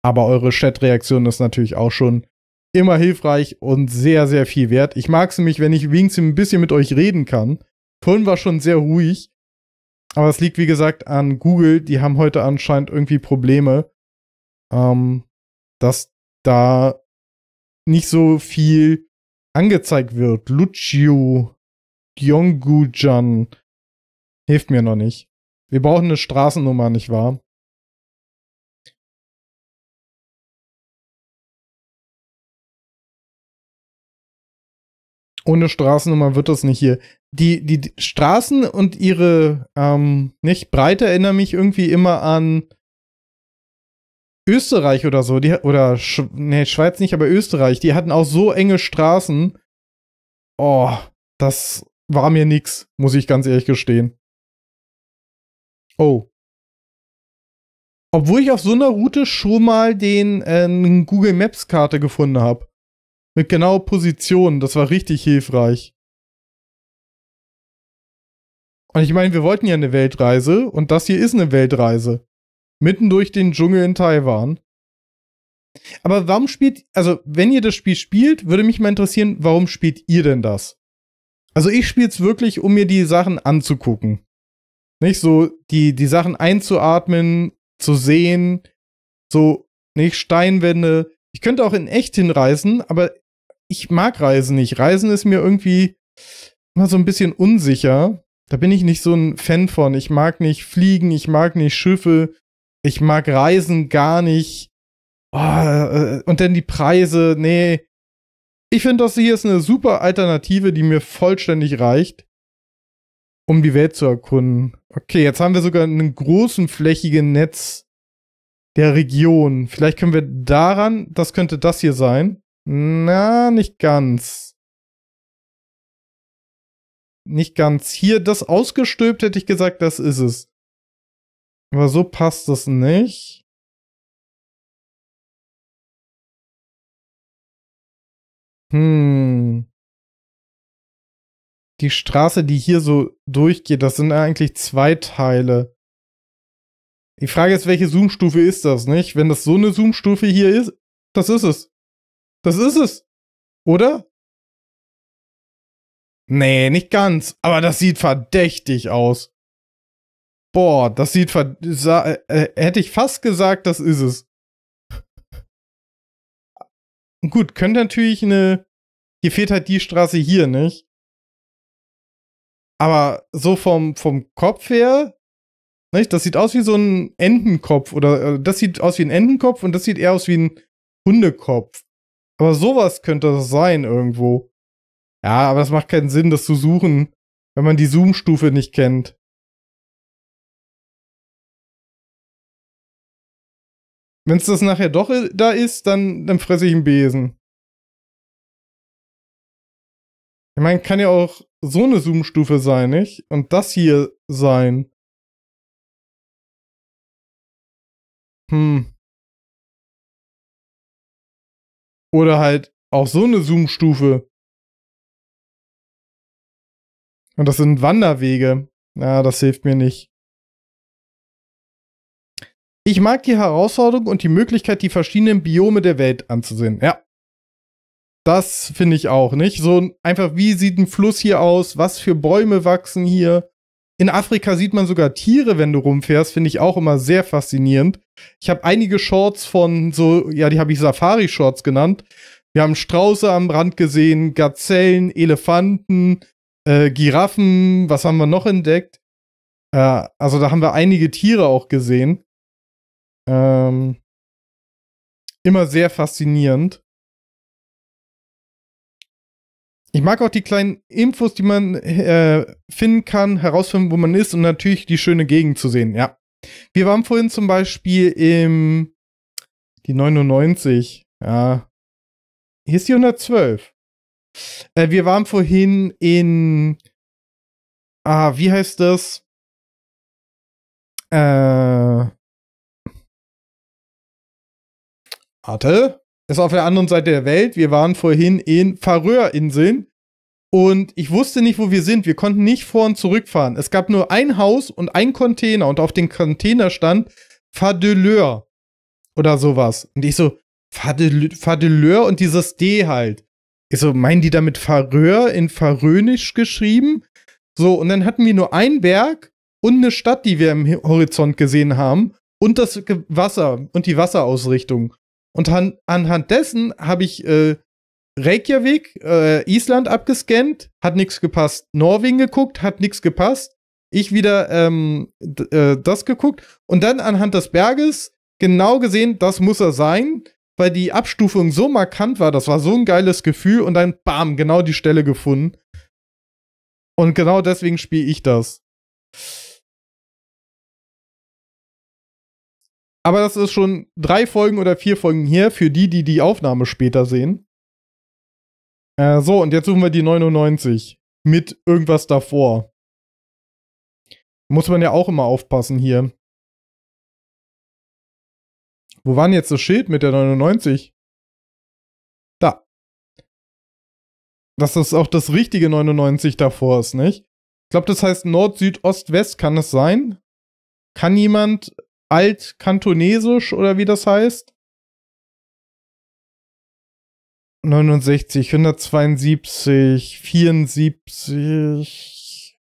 Aber eure Chat-Reaktion ist natürlich auch schon immer hilfreich und sehr, sehr viel wert. Ich mag es nämlich, wenn ich wenigstens ein bisschen mit euch reden kann. Vorhin war schon sehr ruhig. Aber es liegt, wie gesagt, an Google. Die haben heute anscheinend irgendwie Probleme, ähm, dass da nicht so viel angezeigt wird. Lucio Gyeonggujan hilft mir noch nicht. Wir brauchen eine Straßennummer, nicht wahr? ohne Straßennummer wird das nicht hier. Die, die, Straßen und ihre ähm, nicht, Breite erinnern mich irgendwie immer an Österreich oder so. Die, oder Sch nee, Schweiz nicht, aber Österreich. Die hatten auch so enge Straßen. Oh, das war mir nix, muss ich ganz ehrlich gestehen. Oh. Obwohl ich auf so einer Route schon mal den äh, Google Maps Karte gefunden habe. Mit genauer Position. Das war richtig hilfreich. Und ich meine, wir wollten ja eine Weltreise und das hier ist eine Weltreise. Mitten durch den Dschungel in Taiwan. Aber warum spielt, also wenn ihr das Spiel spielt, würde mich mal interessieren, warum spielt ihr denn das? Also ich spiele es wirklich, um mir die Sachen anzugucken. Nicht so, die, die Sachen einzuatmen, zu sehen, so, nicht Steinwände. Ich könnte auch in echt hinreisen, aber ich mag Reisen nicht. Reisen ist mir irgendwie immer so ein bisschen unsicher. Da bin ich nicht so ein Fan von. Ich mag nicht fliegen, ich mag nicht Schiffe, ich mag Reisen gar nicht. Oh, äh, und dann die Preise, nee. Ich finde, das hier ist eine super Alternative, die mir vollständig reicht, um die Welt zu erkunden. Okay, jetzt haben wir sogar einen großen flächigen Netz der Region. Vielleicht können wir daran, das könnte das hier sein. Na, nicht ganz. Nicht ganz. Hier, das ausgestülpt hätte ich gesagt, das ist es. Aber so passt das nicht. Hm. Die Straße, die hier so durchgeht, das sind eigentlich zwei Teile. Die Frage ist, welche Zoomstufe ist das, nicht? Wenn das so eine Zoomstufe hier ist, das ist es. Das ist es. Oder? Nee, nicht ganz. Aber das sieht verdächtig aus. Boah, das sieht ver... Äh, äh, hätte ich fast gesagt, das ist es. Gut, könnte natürlich eine... Hier fehlt halt die Straße hier, nicht? Aber so vom, vom Kopf her, nicht? Das sieht aus wie so ein Entenkopf. Oder äh, das sieht aus wie ein Entenkopf und das sieht eher aus wie ein Hundekopf. Aber sowas könnte das sein irgendwo. Ja, aber es macht keinen Sinn, das zu suchen, wenn man die Zoom-Stufe nicht kennt. Wenn es das nachher doch da ist, dann, dann fresse ich einen Besen. Ich meine, kann ja auch so eine Zoom-Stufe sein, nicht? Und das hier sein. Hm. Oder halt auch so eine Zoom-Stufe. Und das sind Wanderwege. ja, das hilft mir nicht. Ich mag die Herausforderung und die Möglichkeit, die verschiedenen Biome der Welt anzusehen. Ja. Das finde ich auch, nicht? So einfach, wie sieht ein Fluss hier aus? Was für Bäume wachsen hier? In Afrika sieht man sogar Tiere, wenn du rumfährst, finde ich auch immer sehr faszinierend. Ich habe einige Shorts von so, ja, die habe ich Safari-Shorts genannt. Wir haben Strauße am Rand gesehen, Gazellen, Elefanten, äh, Giraffen, was haben wir noch entdeckt? Äh, also da haben wir einige Tiere auch gesehen. Ähm, immer sehr faszinierend. Ich mag auch die kleinen Infos, die man äh, finden kann, herausfinden, wo man ist und natürlich die schöne Gegend zu sehen, ja. Wir waren vorhin zum Beispiel im die 99, ja. Hier ist die 112. Äh, wir waren vorhin in ah, wie heißt das? Äh Warte. Das ist auf der anderen Seite der Welt. Wir waren vorhin in Färöerinseln und ich wusste nicht, wo wir sind. Wir konnten nicht vor und zurückfahren. Es gab nur ein Haus und ein Container und auf dem Container stand Fadeleur oder sowas. Und ich so, Fadeleur und dieses D halt. Ich so, meinen die damit Färöer in Färönisch geschrieben? So, und dann hatten wir nur ein Berg und eine Stadt, die wir im Horizont gesehen haben und das Wasser und die Wasserausrichtung. Und an, anhand dessen habe ich äh, Reykjavik, äh, Island abgescannt, hat nichts gepasst. Norwegen geguckt, hat nichts gepasst. Ich wieder ähm, äh, das geguckt und dann anhand des Berges genau gesehen, das muss er sein, weil die Abstufung so markant war. Das war so ein geiles Gefühl und dann bam, genau die Stelle gefunden. Und genau deswegen spiele ich das. Aber das ist schon drei Folgen oder vier Folgen her für die, die die Aufnahme später sehen. Äh, so, und jetzt suchen wir die 99 mit irgendwas davor. Muss man ja auch immer aufpassen hier. Wo war denn jetzt das Schild mit der 99? Da. Dass das auch das richtige 99 davor ist, nicht? Ich glaube, das heißt Nord, Süd, Ost, West, kann es sein? Kann jemand Altkantonesisch oder wie das heißt. 69, 172, 74.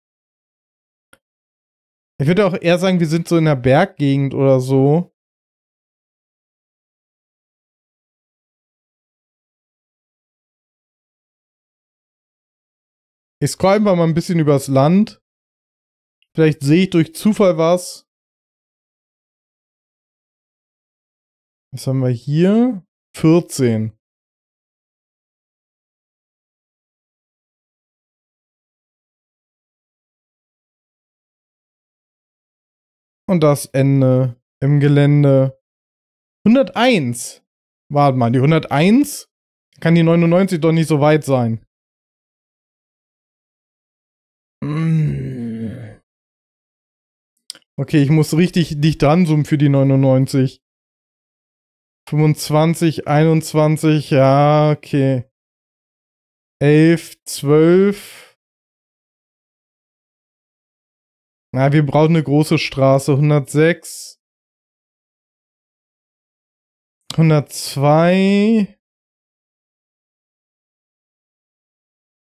Ich würde auch eher sagen, wir sind so in der Berggegend oder so. Ich scroll einfach mal ein bisschen übers Land. Vielleicht sehe ich durch Zufall was. Was haben wir hier? 14. Und das Ende im Gelände. 101. Warte mal, die 101 kann die 99 doch nicht so weit sein. Mm. Okay, ich muss richtig dicht dran zoomen für die 99. 25, 21, ja, okay. 11, 12. Na, wir brauchen eine große Straße. 106. 102.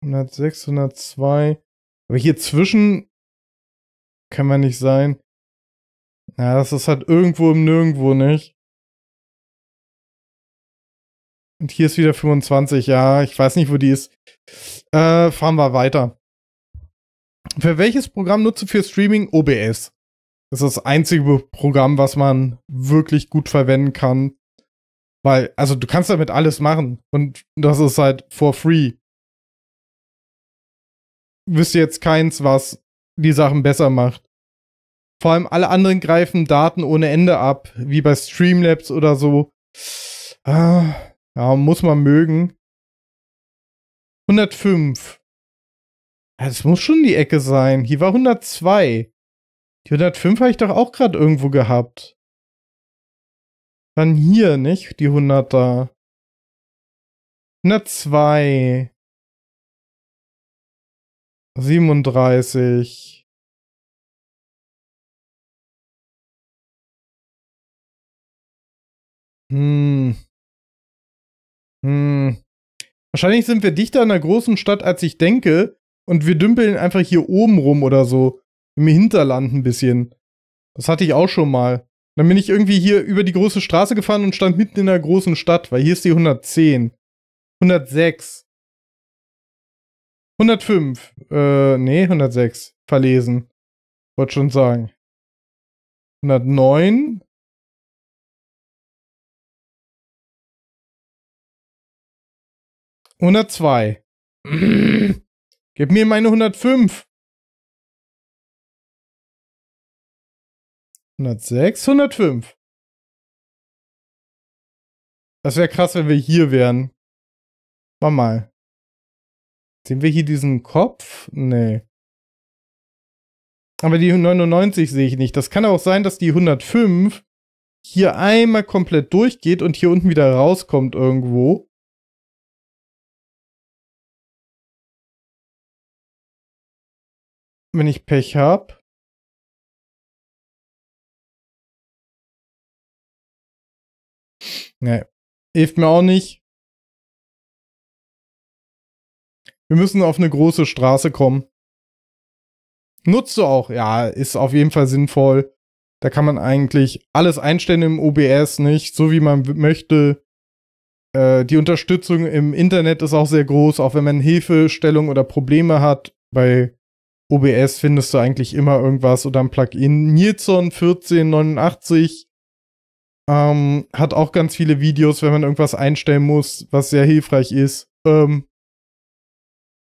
106, 102. Aber hier zwischen kann man nicht sein. Ja, das ist halt irgendwo im Nirgendwo nicht. Und hier ist wieder 25. Ja, ich weiß nicht, wo die ist. Äh, fahren wir weiter. Für welches Programm nutzt du für Streaming OBS? Das ist das einzige Programm, was man wirklich gut verwenden kann. Weil, also du kannst damit alles machen. Und das ist halt for free. Wisst ihr jetzt keins, was die Sachen besser macht. Vor allem alle anderen greifen Daten ohne Ende ab, wie bei Streamlabs oder so. Äh, ja, muss man mögen. 105. das muss schon die Ecke sein. Hier war 102. Die 105 habe ich doch auch gerade irgendwo gehabt. Dann hier, nicht? Die 100 da. 102. 37. Hm. Hm. Wahrscheinlich sind wir dichter an der großen Stadt, als ich denke. Und wir dümpeln einfach hier oben rum oder so. Im Hinterland ein bisschen. Das hatte ich auch schon mal. Dann bin ich irgendwie hier über die große Straße gefahren und stand mitten in der großen Stadt, weil hier ist die 110. 106. 105. Äh, nee, 106. Verlesen. Wollte schon sagen. 109. 102. Gib mir meine 105. 106, 105. Das wäre krass, wenn wir hier wären. Mach mal. Sehen wir hier diesen Kopf? Nee. Aber die 99 sehe ich nicht. Das kann auch sein, dass die 105 hier einmal komplett durchgeht und hier unten wieder rauskommt irgendwo. wenn ich Pech habe. Nee, hilft mir auch nicht. Wir müssen auf eine große Straße kommen. Nutzt du auch, ja, ist auf jeden Fall sinnvoll. Da kann man eigentlich alles einstellen im OBS, nicht? So wie man möchte. Äh, die Unterstützung im Internet ist auch sehr groß, auch wenn man Hilfestellung oder Probleme hat. Bei OBS findest du eigentlich immer irgendwas oder ein Plugin. Nilsson 1489 ähm, hat auch ganz viele Videos, wenn man irgendwas einstellen muss, was sehr hilfreich ist. Ähm,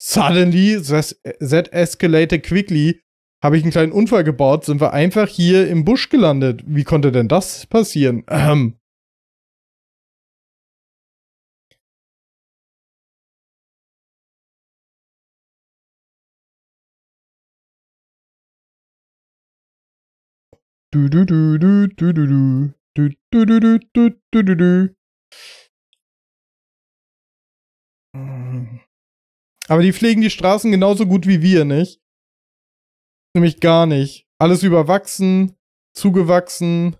suddenly, äh, that escalated quickly, habe ich einen kleinen Unfall gebaut, sind wir einfach hier im Busch gelandet. Wie konnte denn das passieren? Ähm, Aber die pflegen die Straßen genauso gut wie wir, nicht? Nämlich gar nicht. Alles überwachsen, zugewachsen.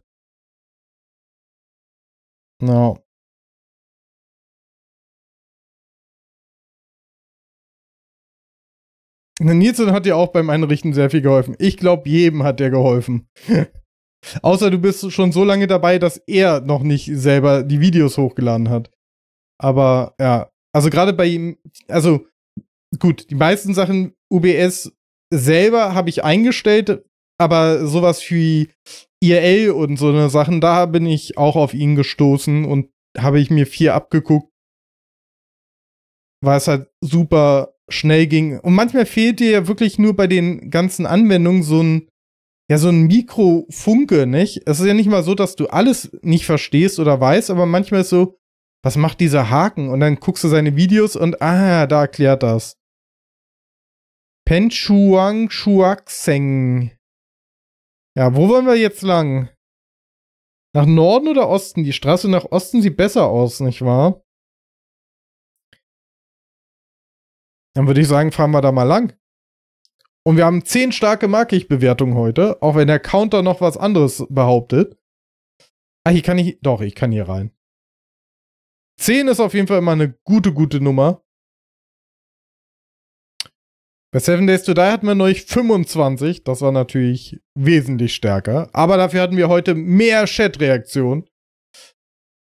Na. No. Nielsen hat dir auch beim Einrichten sehr viel geholfen. Ich glaube, jedem hat der geholfen. Außer du bist schon so lange dabei, dass er noch nicht selber die Videos hochgeladen hat. Aber ja, also gerade bei ihm, also gut, die meisten Sachen UBS selber habe ich eingestellt, aber sowas wie IRL und so eine Sachen, da bin ich auch auf ihn gestoßen und habe ich mir vier abgeguckt, weil es halt super schnell ging. Und manchmal fehlt dir ja wirklich nur bei den ganzen Anwendungen so ein ja so ein Mikrofunke, nicht? Es ist ja nicht mal so, dass du alles nicht verstehst oder weißt, aber manchmal ist so, was macht dieser Haken? Und dann guckst du seine Videos und ah, da erklärt das. Penchuang Shuaxeng. Ja, wo wollen wir jetzt lang? Nach Norden oder Osten? Die Straße nach Osten sieht besser aus, nicht wahr? Dann würde ich sagen, fahren wir da mal lang. Und wir haben 10 starke Markig-Bewertungen heute, auch wenn der Counter noch was anderes behauptet. Ah, hier kann ich. Doch, ich kann hier rein. 10 ist auf jeden Fall immer eine gute, gute Nummer. Bei Seven Days to Die hatten wir neulich 25. Das war natürlich wesentlich stärker. Aber dafür hatten wir heute mehr Chat-Reaktionen.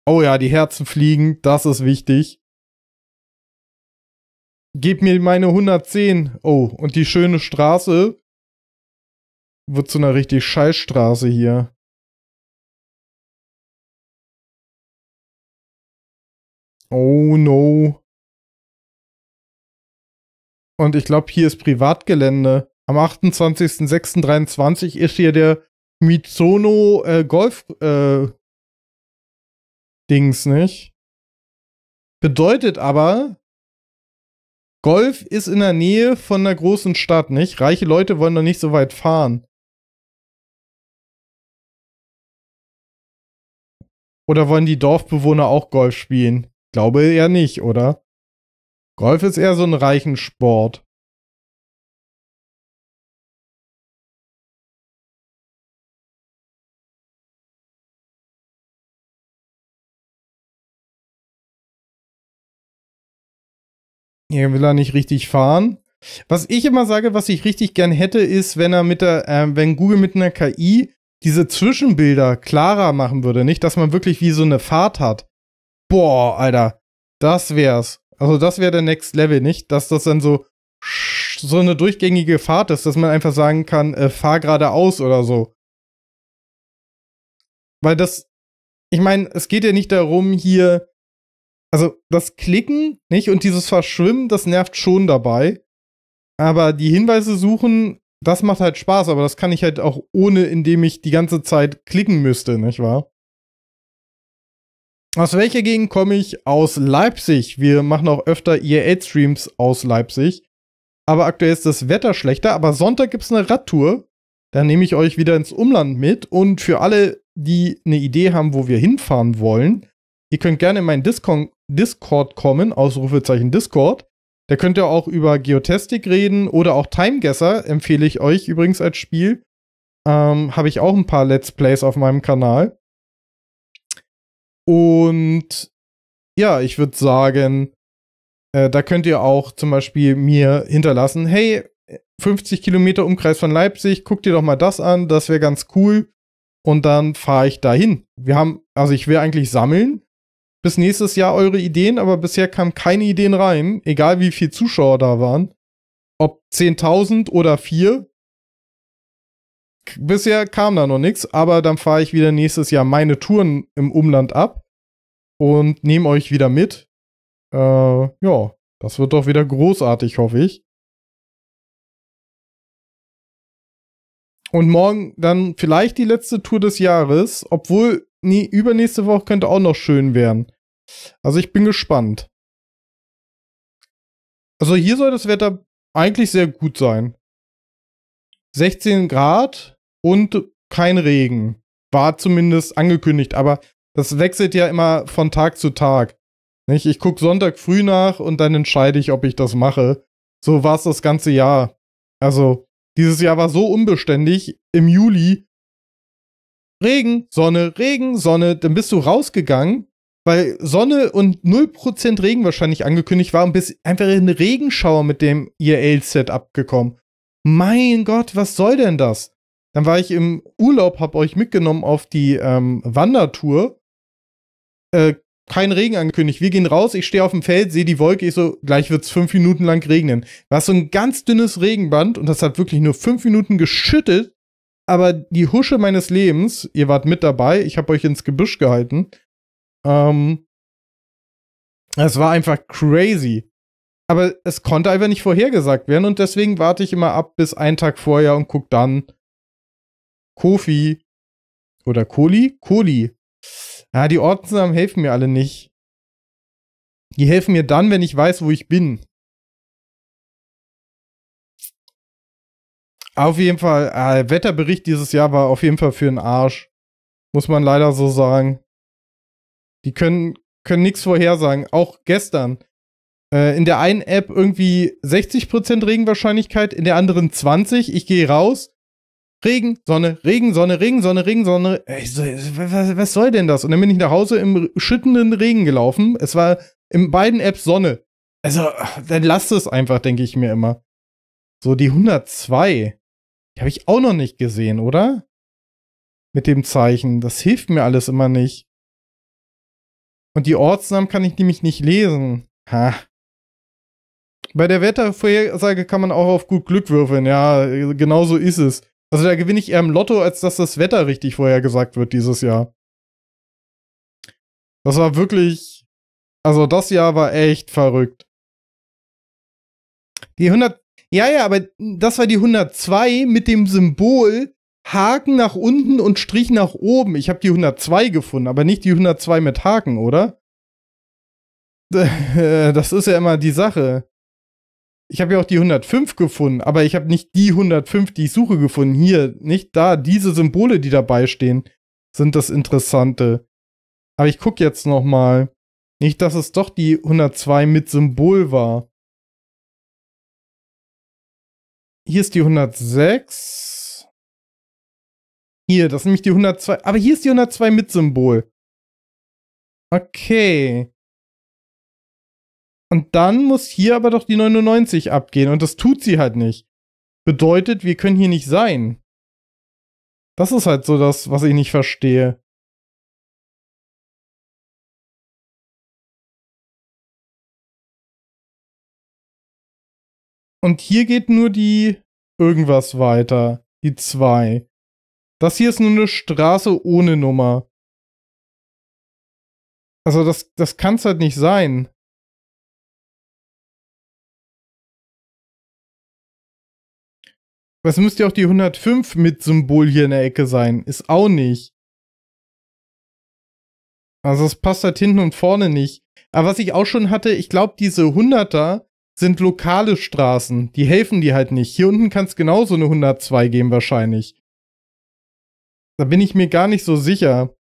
Oh ja, die Herzen fliegen. Das ist wichtig gib mir meine 110. Oh, und die schöne Straße wird zu einer richtig Scheißstraße hier. Oh no. Und ich glaube, hier ist Privatgelände. Am 28.06.23 ist hier der Mizono äh, Golf äh, Dings, nicht? Bedeutet aber, Golf ist in der Nähe von einer großen Stadt, nicht? Reiche Leute wollen doch nicht so weit fahren. Oder wollen die Dorfbewohner auch Golf spielen? Glaube eher nicht, oder? Golf ist eher so ein reichen Sport. Hier will er nicht richtig fahren. Was ich immer sage, was ich richtig gern hätte, ist, wenn er mit der, äh, wenn Google mit einer KI diese Zwischenbilder klarer machen würde, nicht, dass man wirklich wie so eine Fahrt hat. Boah, Alter, das wär's. Also das wäre der Next Level, nicht, dass das dann so so eine durchgängige Fahrt ist, dass man einfach sagen kann, äh, fahr geradeaus oder so. Weil das, ich meine, es geht ja nicht darum, hier also das Klicken, nicht? Und dieses Verschwimmen, das nervt schon dabei. Aber die Hinweise suchen, das macht halt Spaß, aber das kann ich halt auch ohne, indem ich die ganze Zeit klicken müsste, nicht wahr? Aus welcher Gegend komme ich? Aus Leipzig. Wir machen auch öfter IRL-Streams aus Leipzig. Aber aktuell ist das Wetter schlechter, aber Sonntag gibt es eine Radtour. Da nehme ich euch wieder ins Umland mit. Und für alle, die eine Idee haben, wo wir hinfahren wollen, Ihr könnt gerne in meinen Discord, kommen, Ausrufezeichen Discord. Da könnt ihr auch über Geotastic reden oder auch Timeguesser empfehle ich euch übrigens als Spiel. Ähm, Habe ich auch ein paar Let's Plays auf meinem Kanal. Und ja, ich würde sagen, äh, da könnt ihr auch zum Beispiel mir hinterlassen, hey, 50 Kilometer Umkreis von Leipzig, guckt ihr doch mal das an, das wäre ganz cool. Und dann fahre ich dahin. Wir haben, also ich will eigentlich sammeln, bis nächstes Jahr eure Ideen, aber bisher kamen keine Ideen rein, egal wie viel Zuschauer da waren. Ob 10.000 oder 4. Bisher kam da noch nichts, aber dann fahre ich wieder nächstes Jahr meine Touren im Umland ab und nehme euch wieder mit. Äh, ja, das wird doch wieder großartig, hoffe ich. Und morgen dann vielleicht die letzte Tour des Jahres, obwohl nee, übernächste Woche könnte auch noch schön werden. Also ich bin gespannt. Also hier soll das Wetter eigentlich sehr gut sein. 16 Grad und kein Regen. War zumindest angekündigt, aber das wechselt ja immer von Tag zu Tag. Nicht? Ich gucke Sonntag früh nach und dann entscheide ich, ob ich das mache. So war es das ganze Jahr. Also, dieses Jahr war so unbeständig. Im Juli Regen, Sonne, Regen, Sonne, dann bist du rausgegangen, weil Sonne und 0% Regen wahrscheinlich angekündigt war und bist einfach in Regenschauer mit dem IRL-Set abgekommen. Mein Gott, was soll denn das? Dann war ich im Urlaub, hab euch mitgenommen auf die ähm, Wandertour. Äh, kein Regen angekündigt. Wir gehen raus, ich stehe auf dem Feld, sehe die Wolke, ich so, gleich wird's fünf Minuten lang regnen. War so ein ganz dünnes Regenband und das hat wirklich nur fünf Minuten geschüttet aber die Husche meines Lebens, ihr wart mit dabei, ich habe euch ins Gebüsch gehalten. Ähm, es war einfach crazy. Aber es konnte einfach nicht vorhergesagt werden und deswegen warte ich immer ab bis einen Tag vorher und guck dann Kofi oder Koli? Koli. Ja, die Ortsnamen helfen mir alle nicht. Die helfen mir dann, wenn ich weiß, wo ich bin. Auf jeden Fall, äh, Wetterbericht dieses Jahr war auf jeden Fall für den Arsch. Muss man leider so sagen. Die können, können nichts vorhersagen. Auch gestern. Äh, in der einen App irgendwie 60% Regenwahrscheinlichkeit, in der anderen 20%. Ich gehe raus. Regen, Sonne, Regen, Sonne, Regen, Sonne, Regen, Sonne. So, was, was soll denn das? Und dann bin ich nach Hause im schüttenden Regen gelaufen. Es war in beiden Apps Sonne. Also, dann lasst es einfach, denke ich mir immer. So, die 102. Die habe ich auch noch nicht gesehen, oder? Mit dem Zeichen. Das hilft mir alles immer nicht. Und die Ortsnamen kann ich nämlich nicht lesen. Ha. Bei der Wettervorhersage kann man auch auf gut Glück würfeln. Ja, genau so ist es. Also da gewinne ich eher im Lotto, als dass das Wetter richtig vorhergesagt wird dieses Jahr. Das war wirklich. Also das Jahr war echt verrückt. Die 100, ja, ja, aber das war die 102 mit dem Symbol Haken nach unten und Strich nach oben. Ich habe die 102 gefunden, aber nicht die 102 mit Haken, oder? Das ist ja immer die Sache. Ich habe ja auch die 105 gefunden, aber ich habe nicht die 105, die ich suche, gefunden. Hier, nicht da. Diese Symbole, die dabei stehen, sind das Interessante. Aber ich gucke jetzt noch mal. Nicht, dass es doch die 102 mit Symbol war. Hier ist die 106. Hier, das ist nämlich die 102. Aber hier ist die 102 mit Symbol. Okay. Und dann muss hier aber doch die 99 abgehen. Und das tut sie halt nicht. Bedeutet, wir können hier nicht sein. Das ist halt so das, was ich nicht verstehe. Und hier geht nur die irgendwas weiter. Die 2. Das hier ist nur eine Straße ohne Nummer. Also das, das kann es halt nicht sein. Was müsste auch die 105 mit Symbol hier in der Ecke sein? Ist auch nicht. Also es passt halt hinten und vorne nicht. Aber was ich auch schon hatte, ich glaube, diese 100er sind lokale Straßen. Die helfen dir halt nicht. Hier unten kann es genauso eine 102 geben wahrscheinlich. Da bin ich mir gar nicht so sicher.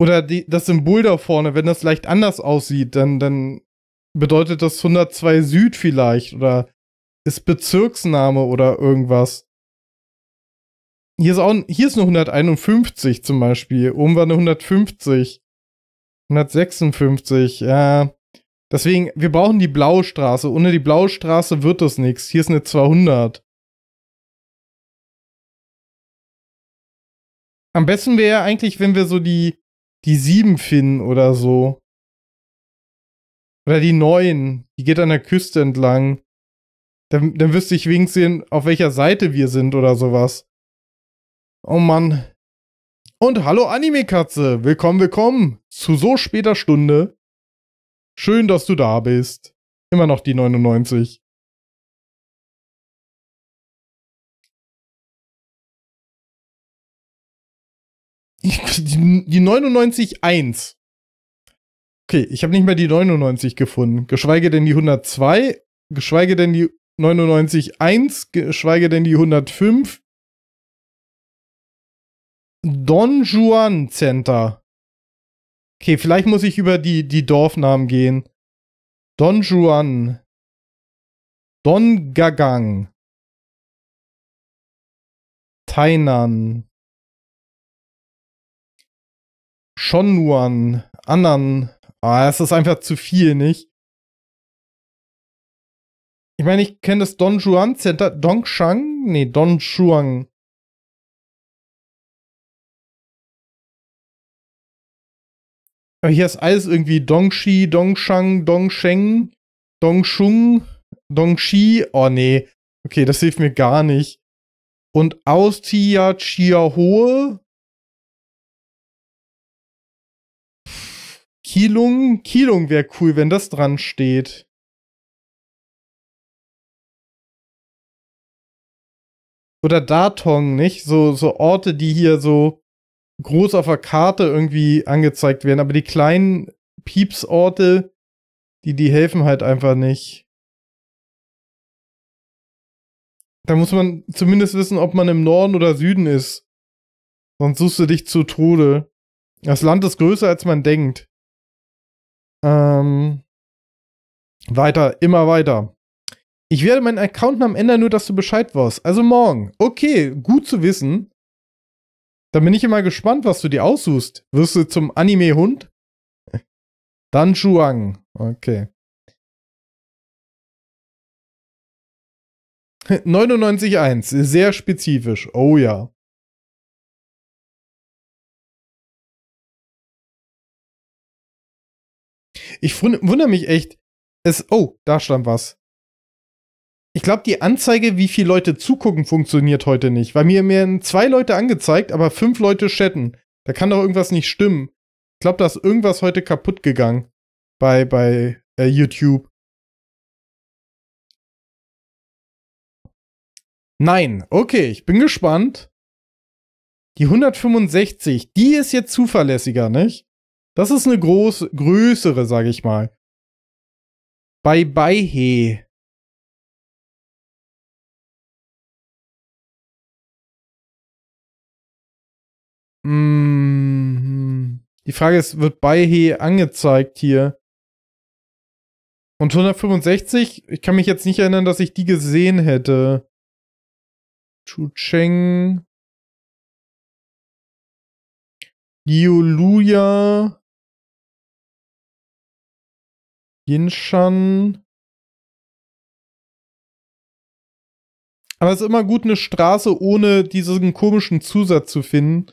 Oder die, das Symbol da vorne, wenn das leicht anders aussieht, dann, dann bedeutet das 102 Süd vielleicht oder ist Bezirksname oder irgendwas. Hier ist, auch, hier ist eine 151 zum Beispiel. Oben war eine 150. 156, ja. Deswegen, wir brauchen die blaue Straße. Ohne die blaue Straße wird das nichts. Hier ist eine 200. Am besten wäre eigentlich, wenn wir so die, die 7 finden oder so. Oder die 9. Die geht an der Küste entlang. Dann, dann wüsste ich wenigstens, sehen, auf welcher Seite wir sind oder sowas. Oh Mann. Und hallo Anime-Katze. Willkommen, willkommen zu so später Stunde. Schön, dass du da bist. Immer noch die 99. Die, 99.1. Okay, ich habe nicht mehr die 99 gefunden. Geschweige denn die 102, geschweige denn die 99.1, geschweige denn die 105. Don Juan Center. Okay, vielleicht muss ich über die, die Dorfnamen gehen. Don Juan. Don Gagang. Tainan. Shonwan. Anan. Ah, es ist einfach zu viel, nicht? Ich meine, ich kenne das Don Juan Center. Dong Shang? Nee, Don Shuang. Aber hier ist alles irgendwie Dongshi, Dongshang, Dongsheng, Dongshung, Dongshi. Oh nee. Okay, das hilft mir gar nicht. Und aus Tia Chiahoe. Kilung, Kilung wäre cool, wenn das dran steht. Oder Datong, nicht? So, so Orte, die hier so groß auf der Karte irgendwie angezeigt werden, aber die kleinen Piepsorte, die, die helfen halt einfach nicht. Da muss man zumindest wissen, ob man im Norden oder Süden ist. Sonst suchst du dich zu Tode. Das Land ist größer, als man denkt. Ähm, weiter, immer weiter. Ich werde meinen Account am Ende nur, dass du Bescheid warst. Also morgen. Okay, gut zu wissen. Dann bin ich immer gespannt, was du dir aussuchst. Wirst du zum Anime-Hund? Dann Shuang. Okay. 99.1. Sehr spezifisch. Oh ja. Ich wundere mich echt. Es, oh, da stand was ich glaube, die Anzeige, wie viele Leute zugucken, funktioniert heute nicht. Weil mir werden zwei Leute angezeigt, aber fünf Leute chatten. Da kann doch irgendwas nicht stimmen. Ich glaube, da ist irgendwas heute kaputt gegangen bei, bei äh, YouTube. Nein, okay, ich bin gespannt. Die 165, die ist jetzt zuverlässiger, nicht? Das ist eine groß, größere, sage ich mal. Bei Beihe Mm, die Frage ist, wird Baihe angezeigt hier? Und 165, ich kann mich jetzt nicht erinnern, dass ich die gesehen hätte. Chu Cheng. Liu Luya. Yinshan. Aber es ist immer gut, eine Straße ohne diesen komischen Zusatz zu finden.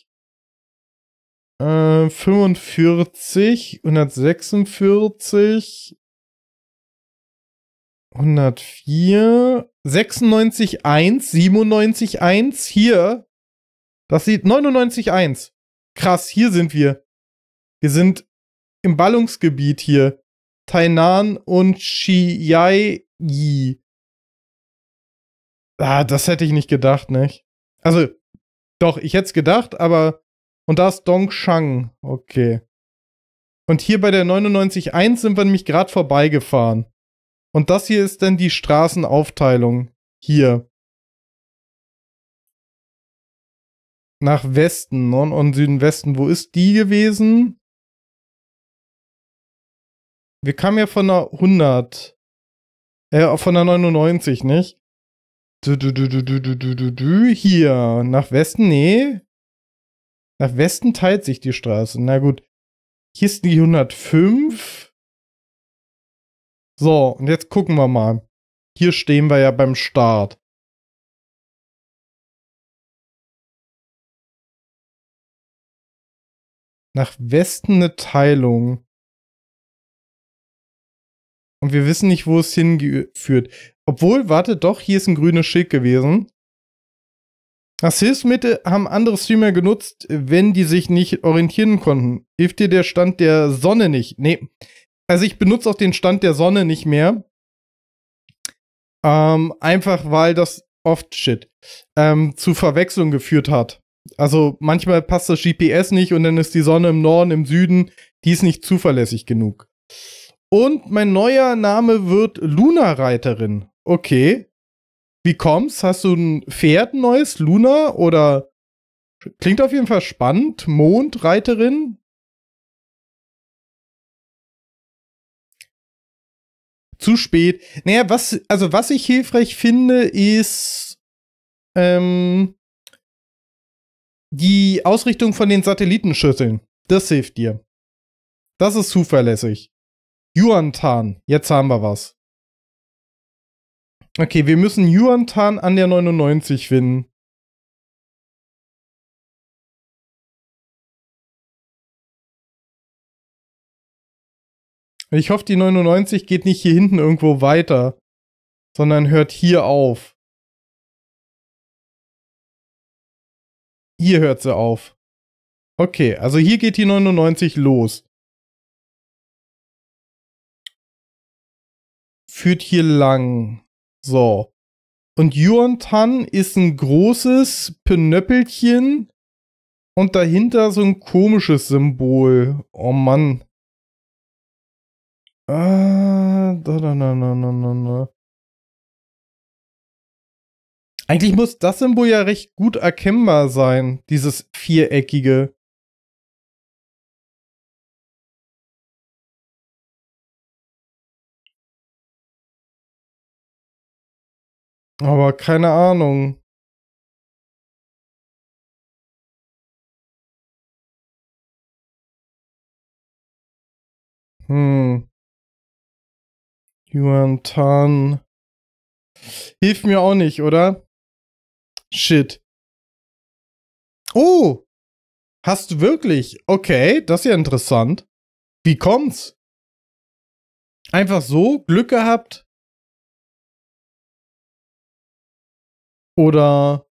45, 146, 104, 96, 1, 97, 1. Hier. Das sieht 99, 1. Krass, hier sind wir. Wir sind im Ballungsgebiet hier. Tainan und Shiyai Yi. Ah, das hätte ich nicht gedacht, nicht? Also, doch, ich hätte es gedacht, aber und da ist Dongshang. Okay. Und hier bei der 99.1 sind wir nämlich gerade vorbeigefahren. Und das hier ist dann die Straßenaufteilung. Hier. Nach Westen ne? und Südwesten. Wo ist die gewesen? Wir kamen ja von der 100. Äh, von der 99, nicht? Du, du, du, du, du, du, du, du, hier. Nach Westen? Nee. Nach Westen teilt sich die Straße. Na gut. Hier ist die 105. So, und jetzt gucken wir mal. Hier stehen wir ja beim Start. Nach Westen eine Teilung. Und wir wissen nicht, wo es hingeführt. Obwohl, warte doch, hier ist ein grünes Schild gewesen. Hilfsmittel haben andere Streamer genutzt, wenn die sich nicht orientieren konnten. Hilft dir der Stand der Sonne nicht? Nee. Also ich benutze auch den Stand der Sonne nicht mehr. Ähm, einfach weil das oft Shit ähm, zu Verwechslung geführt hat. Also manchmal passt das GPS nicht und dann ist die Sonne im Norden, im Süden, die ist nicht zuverlässig genug. Und mein neuer Name wird Luna Reiterin. Okay, wie kommst? Hast du ein Pferd neues, Luna oder klingt auf jeden Fall spannend, Mondreiterin? Zu spät. Naja, was, also was ich hilfreich finde, ist ähm, die Ausrichtung von den Satellitenschüsseln. Das hilft dir. Das ist zuverlässig. Yuan Tan, jetzt haben wir was. Okay, wir müssen Yuantan an der 99 finden. Ich hoffe, die 99 geht nicht hier hinten irgendwo weiter, sondern hört hier auf. Hier hört sie auf. Okay, also hier geht die 99 los. Führt hier lang. So. Und Yuan-Tan ist ein großes Penöppelchen und dahinter so ein komisches Symbol. Oh Mann. Ah, da, da, da, da, da, da, da. Eigentlich muss das Symbol ja recht gut erkennbar sein, dieses viereckige. Aber keine Ahnung. Hm. Yuan Tan. Hilft mir auch nicht, oder? Shit. Oh! Hast du wirklich? Okay, das ist ja interessant. Wie kommt's? Einfach so Glück gehabt? Oder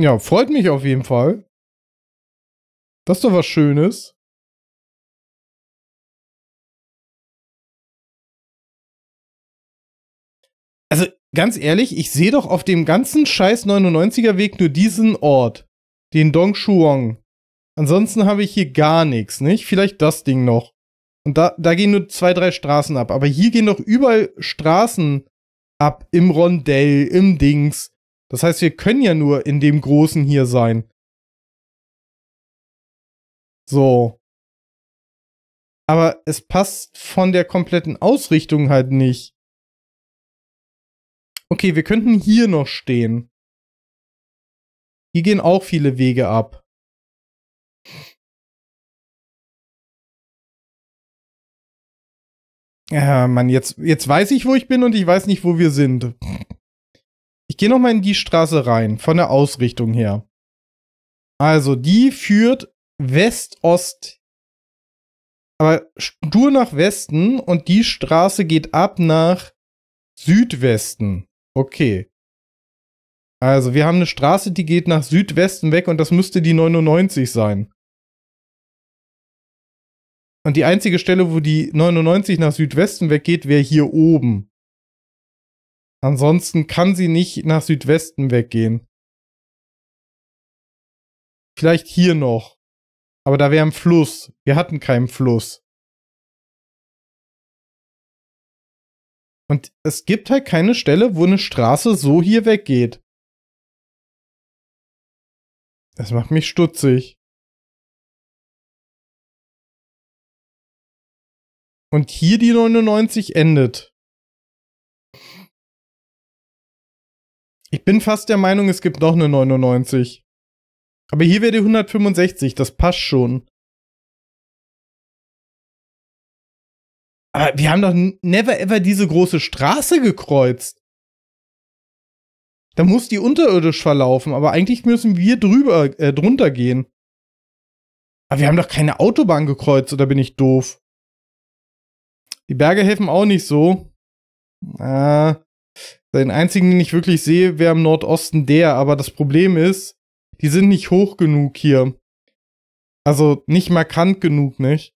ja, freut mich auf jeden Fall. Das ist doch was Schönes. Also ganz ehrlich, ich sehe doch auf dem ganzen scheiß 99er Weg nur diesen Ort, den Dongshuong. Ansonsten habe ich hier gar nichts, nicht? Vielleicht das Ding noch. Und da, da gehen nur zwei, drei Straßen ab. Aber hier gehen doch überall Straßen ab, im Rondell, im Dings. Das heißt, wir können ja nur in dem Großen hier sein. So. Aber es passt von der kompletten Ausrichtung halt nicht. Okay, wir könnten hier noch stehen. Hier gehen auch viele Wege ab. Ja, Mann, jetzt, jetzt weiß ich, wo ich bin und ich weiß nicht, wo wir sind. Ich gehe nochmal in die Straße rein, von der Ausrichtung her. Also, die führt West-Ost. Aber stur nach Westen und die Straße geht ab nach Südwesten. Okay. Also, wir haben eine Straße, die geht nach Südwesten weg und das müsste die 99 sein. Und die einzige Stelle, wo die 99 nach Südwesten weggeht, wäre hier oben. Ansonsten kann sie nicht nach Südwesten weggehen. Vielleicht hier noch. Aber da wäre ein Fluss. Wir hatten keinen Fluss. Und es gibt halt keine Stelle, wo eine Straße so hier weggeht. Das macht mich stutzig. Und hier die 99 endet. Ich bin fast der Meinung, es gibt noch eine 99. Aber hier wäre die 165, das passt schon. Aber wir haben doch never ever diese große Straße gekreuzt. Da muss die unterirdisch verlaufen, aber eigentlich müssen wir drüber, äh, drunter gehen. Aber wir haben doch keine Autobahn gekreuzt, oder bin ich doof? Die Berge helfen auch nicht so. Äh, den einzigen, den ich wirklich sehe, wäre im Nordosten der. Aber das Problem ist, die sind nicht hoch genug hier. Also nicht markant genug, nicht?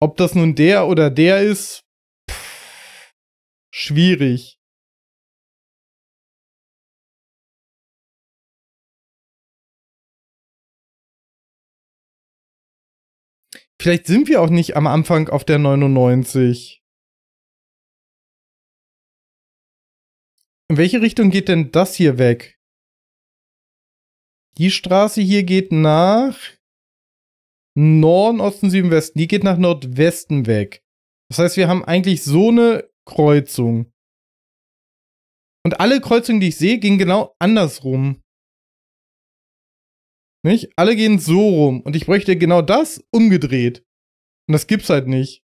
Ob das nun der oder der ist, pff, schwierig. Vielleicht sind wir auch nicht am Anfang auf der 99. In welche Richtung geht denn das hier weg? Die Straße hier geht nach Norden, Osten, Süden, Westen. Die geht nach Nordwesten weg. Das heißt, wir haben eigentlich so eine Kreuzung. Und alle Kreuzungen, die ich sehe, gehen genau andersrum. Nicht? Alle gehen so rum und ich bräuchte genau das umgedreht. Und das gibt's halt nicht.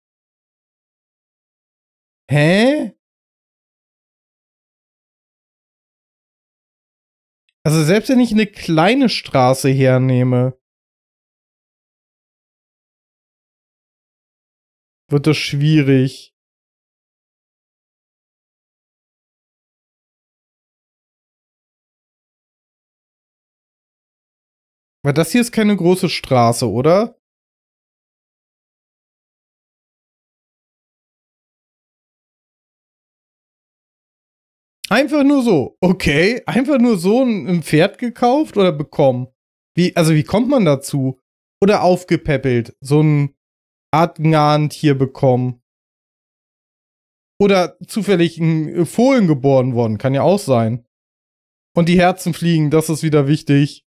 Hä? Also selbst wenn ich eine kleine Straße hernehme, wird das schwierig. Weil das hier ist keine große Straße, oder? Einfach nur so. Okay, einfach nur so ein Pferd gekauft oder bekommen? Wie, also wie kommt man dazu? Oder aufgepäppelt, so ein Artgnan hier bekommen. Oder zufällig ein äh, Fohlen geboren worden, kann ja auch sein. Und die Herzen fliegen, das ist wieder wichtig.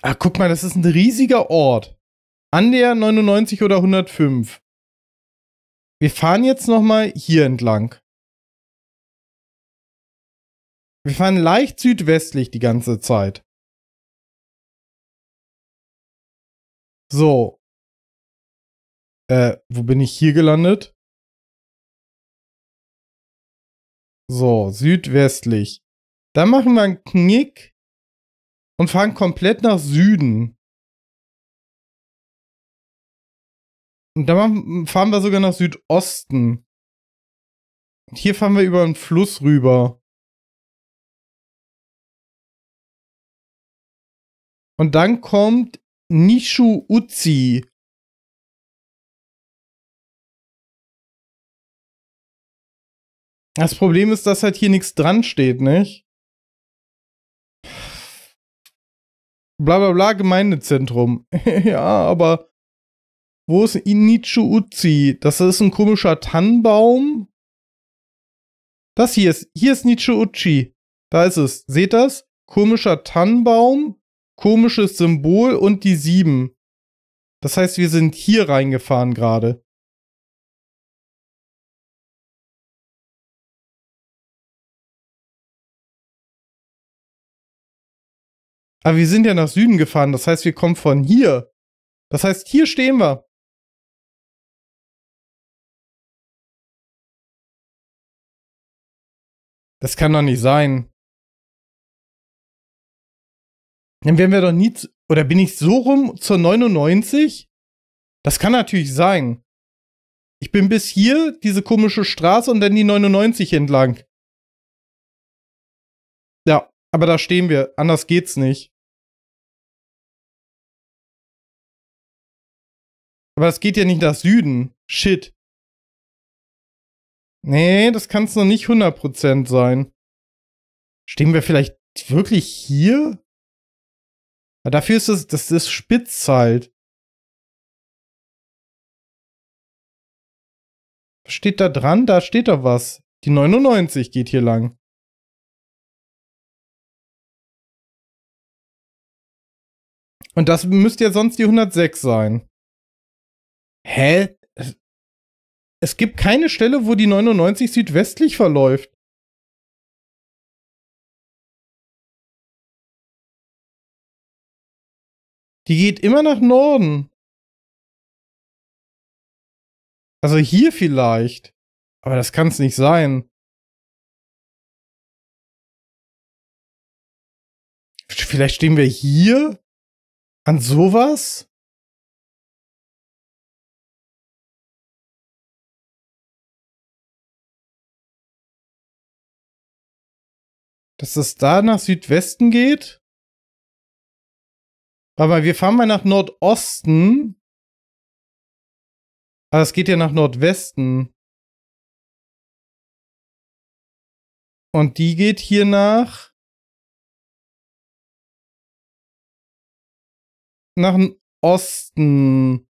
Ah, guck mal, das ist ein riesiger Ort. An der 99 oder 105. Wir fahren jetzt nochmal hier entlang. Wir fahren leicht südwestlich die ganze Zeit. So. Äh, wo bin ich hier gelandet? So, südwestlich. Dann machen wir einen Knick und fahren komplett nach Süden. Und dann fahren wir sogar nach Südosten. Und hier fahren wir über einen Fluss rüber. Und dann kommt Nishu Uzi. Das Problem ist, dass halt hier nichts dran steht, nicht? Blablabla, bla bla Gemeindezentrum. ja, aber wo ist Inichu Uzi? Das ist ein komischer Tannenbaum. Das hier ist, hier ist Nietzsche Uchi. Da ist es. Seht das? Komischer Tannenbaum, komisches Symbol und die sieben. Das heißt, wir sind hier reingefahren gerade. Aber wir sind ja nach Süden gefahren, das heißt, wir kommen von hier. Das heißt, hier stehen wir. Das kann doch nicht sein. Dann werden wir doch nie. Oder bin ich so rum zur 99? Das kann natürlich sein. Ich bin bis hier diese komische Straße und dann die 99 entlang. Ja, aber da stehen wir. Anders geht's nicht. Aber es geht ja nicht nach Süden. Shit. Nee, das kann es noch nicht 100% sein. Stehen wir vielleicht wirklich hier? Aber dafür ist es, das ist spitz halt. Was steht da dran? Da steht doch was. Die 99 geht hier lang. Und das müsste ja sonst die 106 sein hä? Es gibt keine Stelle, wo die 99 südwestlich verläuft. Die geht immer nach Norden. Also hier vielleicht. Aber das kann es nicht sein. Vielleicht stehen wir hier an sowas? Dass es da nach Südwesten geht? Aber wir fahren mal nach Nordosten. Aber ah, es geht ja nach Nordwesten. Und die geht hier nach. Nach Osten.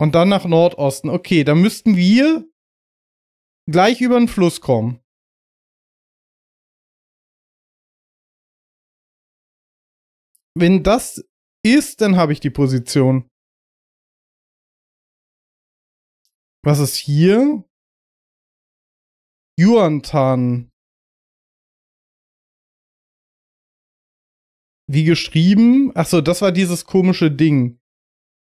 Und dann nach Nordosten. Okay, dann müssten wir gleich über den Fluss kommen. wenn das ist, dann habe ich die Position. Was ist hier? Yuantan. Wie geschrieben? Achso, das war dieses komische Ding.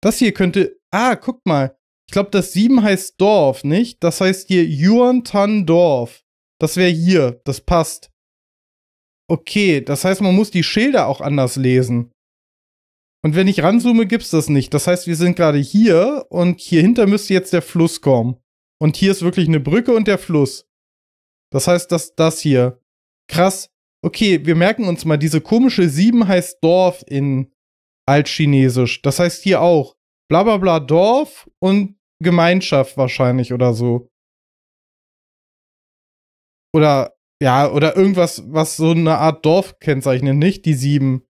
Das hier könnte. Ah, guck mal. Ich glaube, das 7 heißt Dorf, nicht? Das heißt hier Yuantan Dorf. Das wäre hier. Das passt. Okay, das heißt, man muss die Schilder auch anders lesen. Und wenn ich ranzoome, gibt's das nicht. Das heißt, wir sind gerade hier und hier hinter müsste jetzt der Fluss kommen. Und hier ist wirklich eine Brücke und der Fluss. Das heißt, dass das hier. Krass. Okay, wir merken uns mal, diese komische 7 heißt Dorf in Altchinesisch. Das heißt hier auch. Bla bla bla Dorf und Gemeinschaft wahrscheinlich oder so. Oder ja, oder irgendwas, was so eine Art Dorf kennzeichnet, nicht die sieben.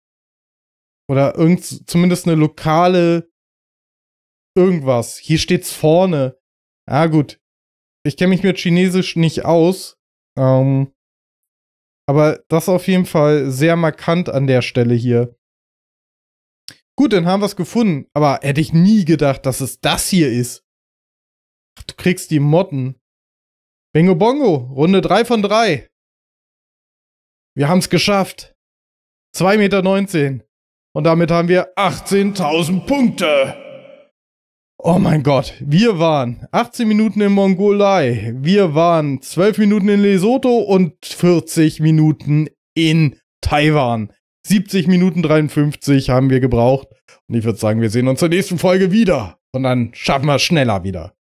Oder irgend, zumindest eine lokale irgendwas. Hier steht's vorne. Ja, gut. Ich kenne mich mit Chinesisch nicht aus. Ähm, aber das ist auf jeden Fall sehr markant an der Stelle hier. Gut, dann haben wir es gefunden. Aber hätte ich nie gedacht, dass es das hier ist. Ach, du kriegst die Motten. Bingo Bongo, Runde 3 von 3. Wir haben es geschafft. 2,19 Meter. Und damit haben wir 18.000 Punkte. Oh mein Gott, wir waren 18 Minuten in Mongolei, wir waren 12 Minuten in Lesotho und 40 Minuten in Taiwan. 70 Minuten 53 haben wir gebraucht. Und ich würde sagen, wir sehen uns zur nächsten Folge wieder. Und dann schaffen wir es schneller wieder.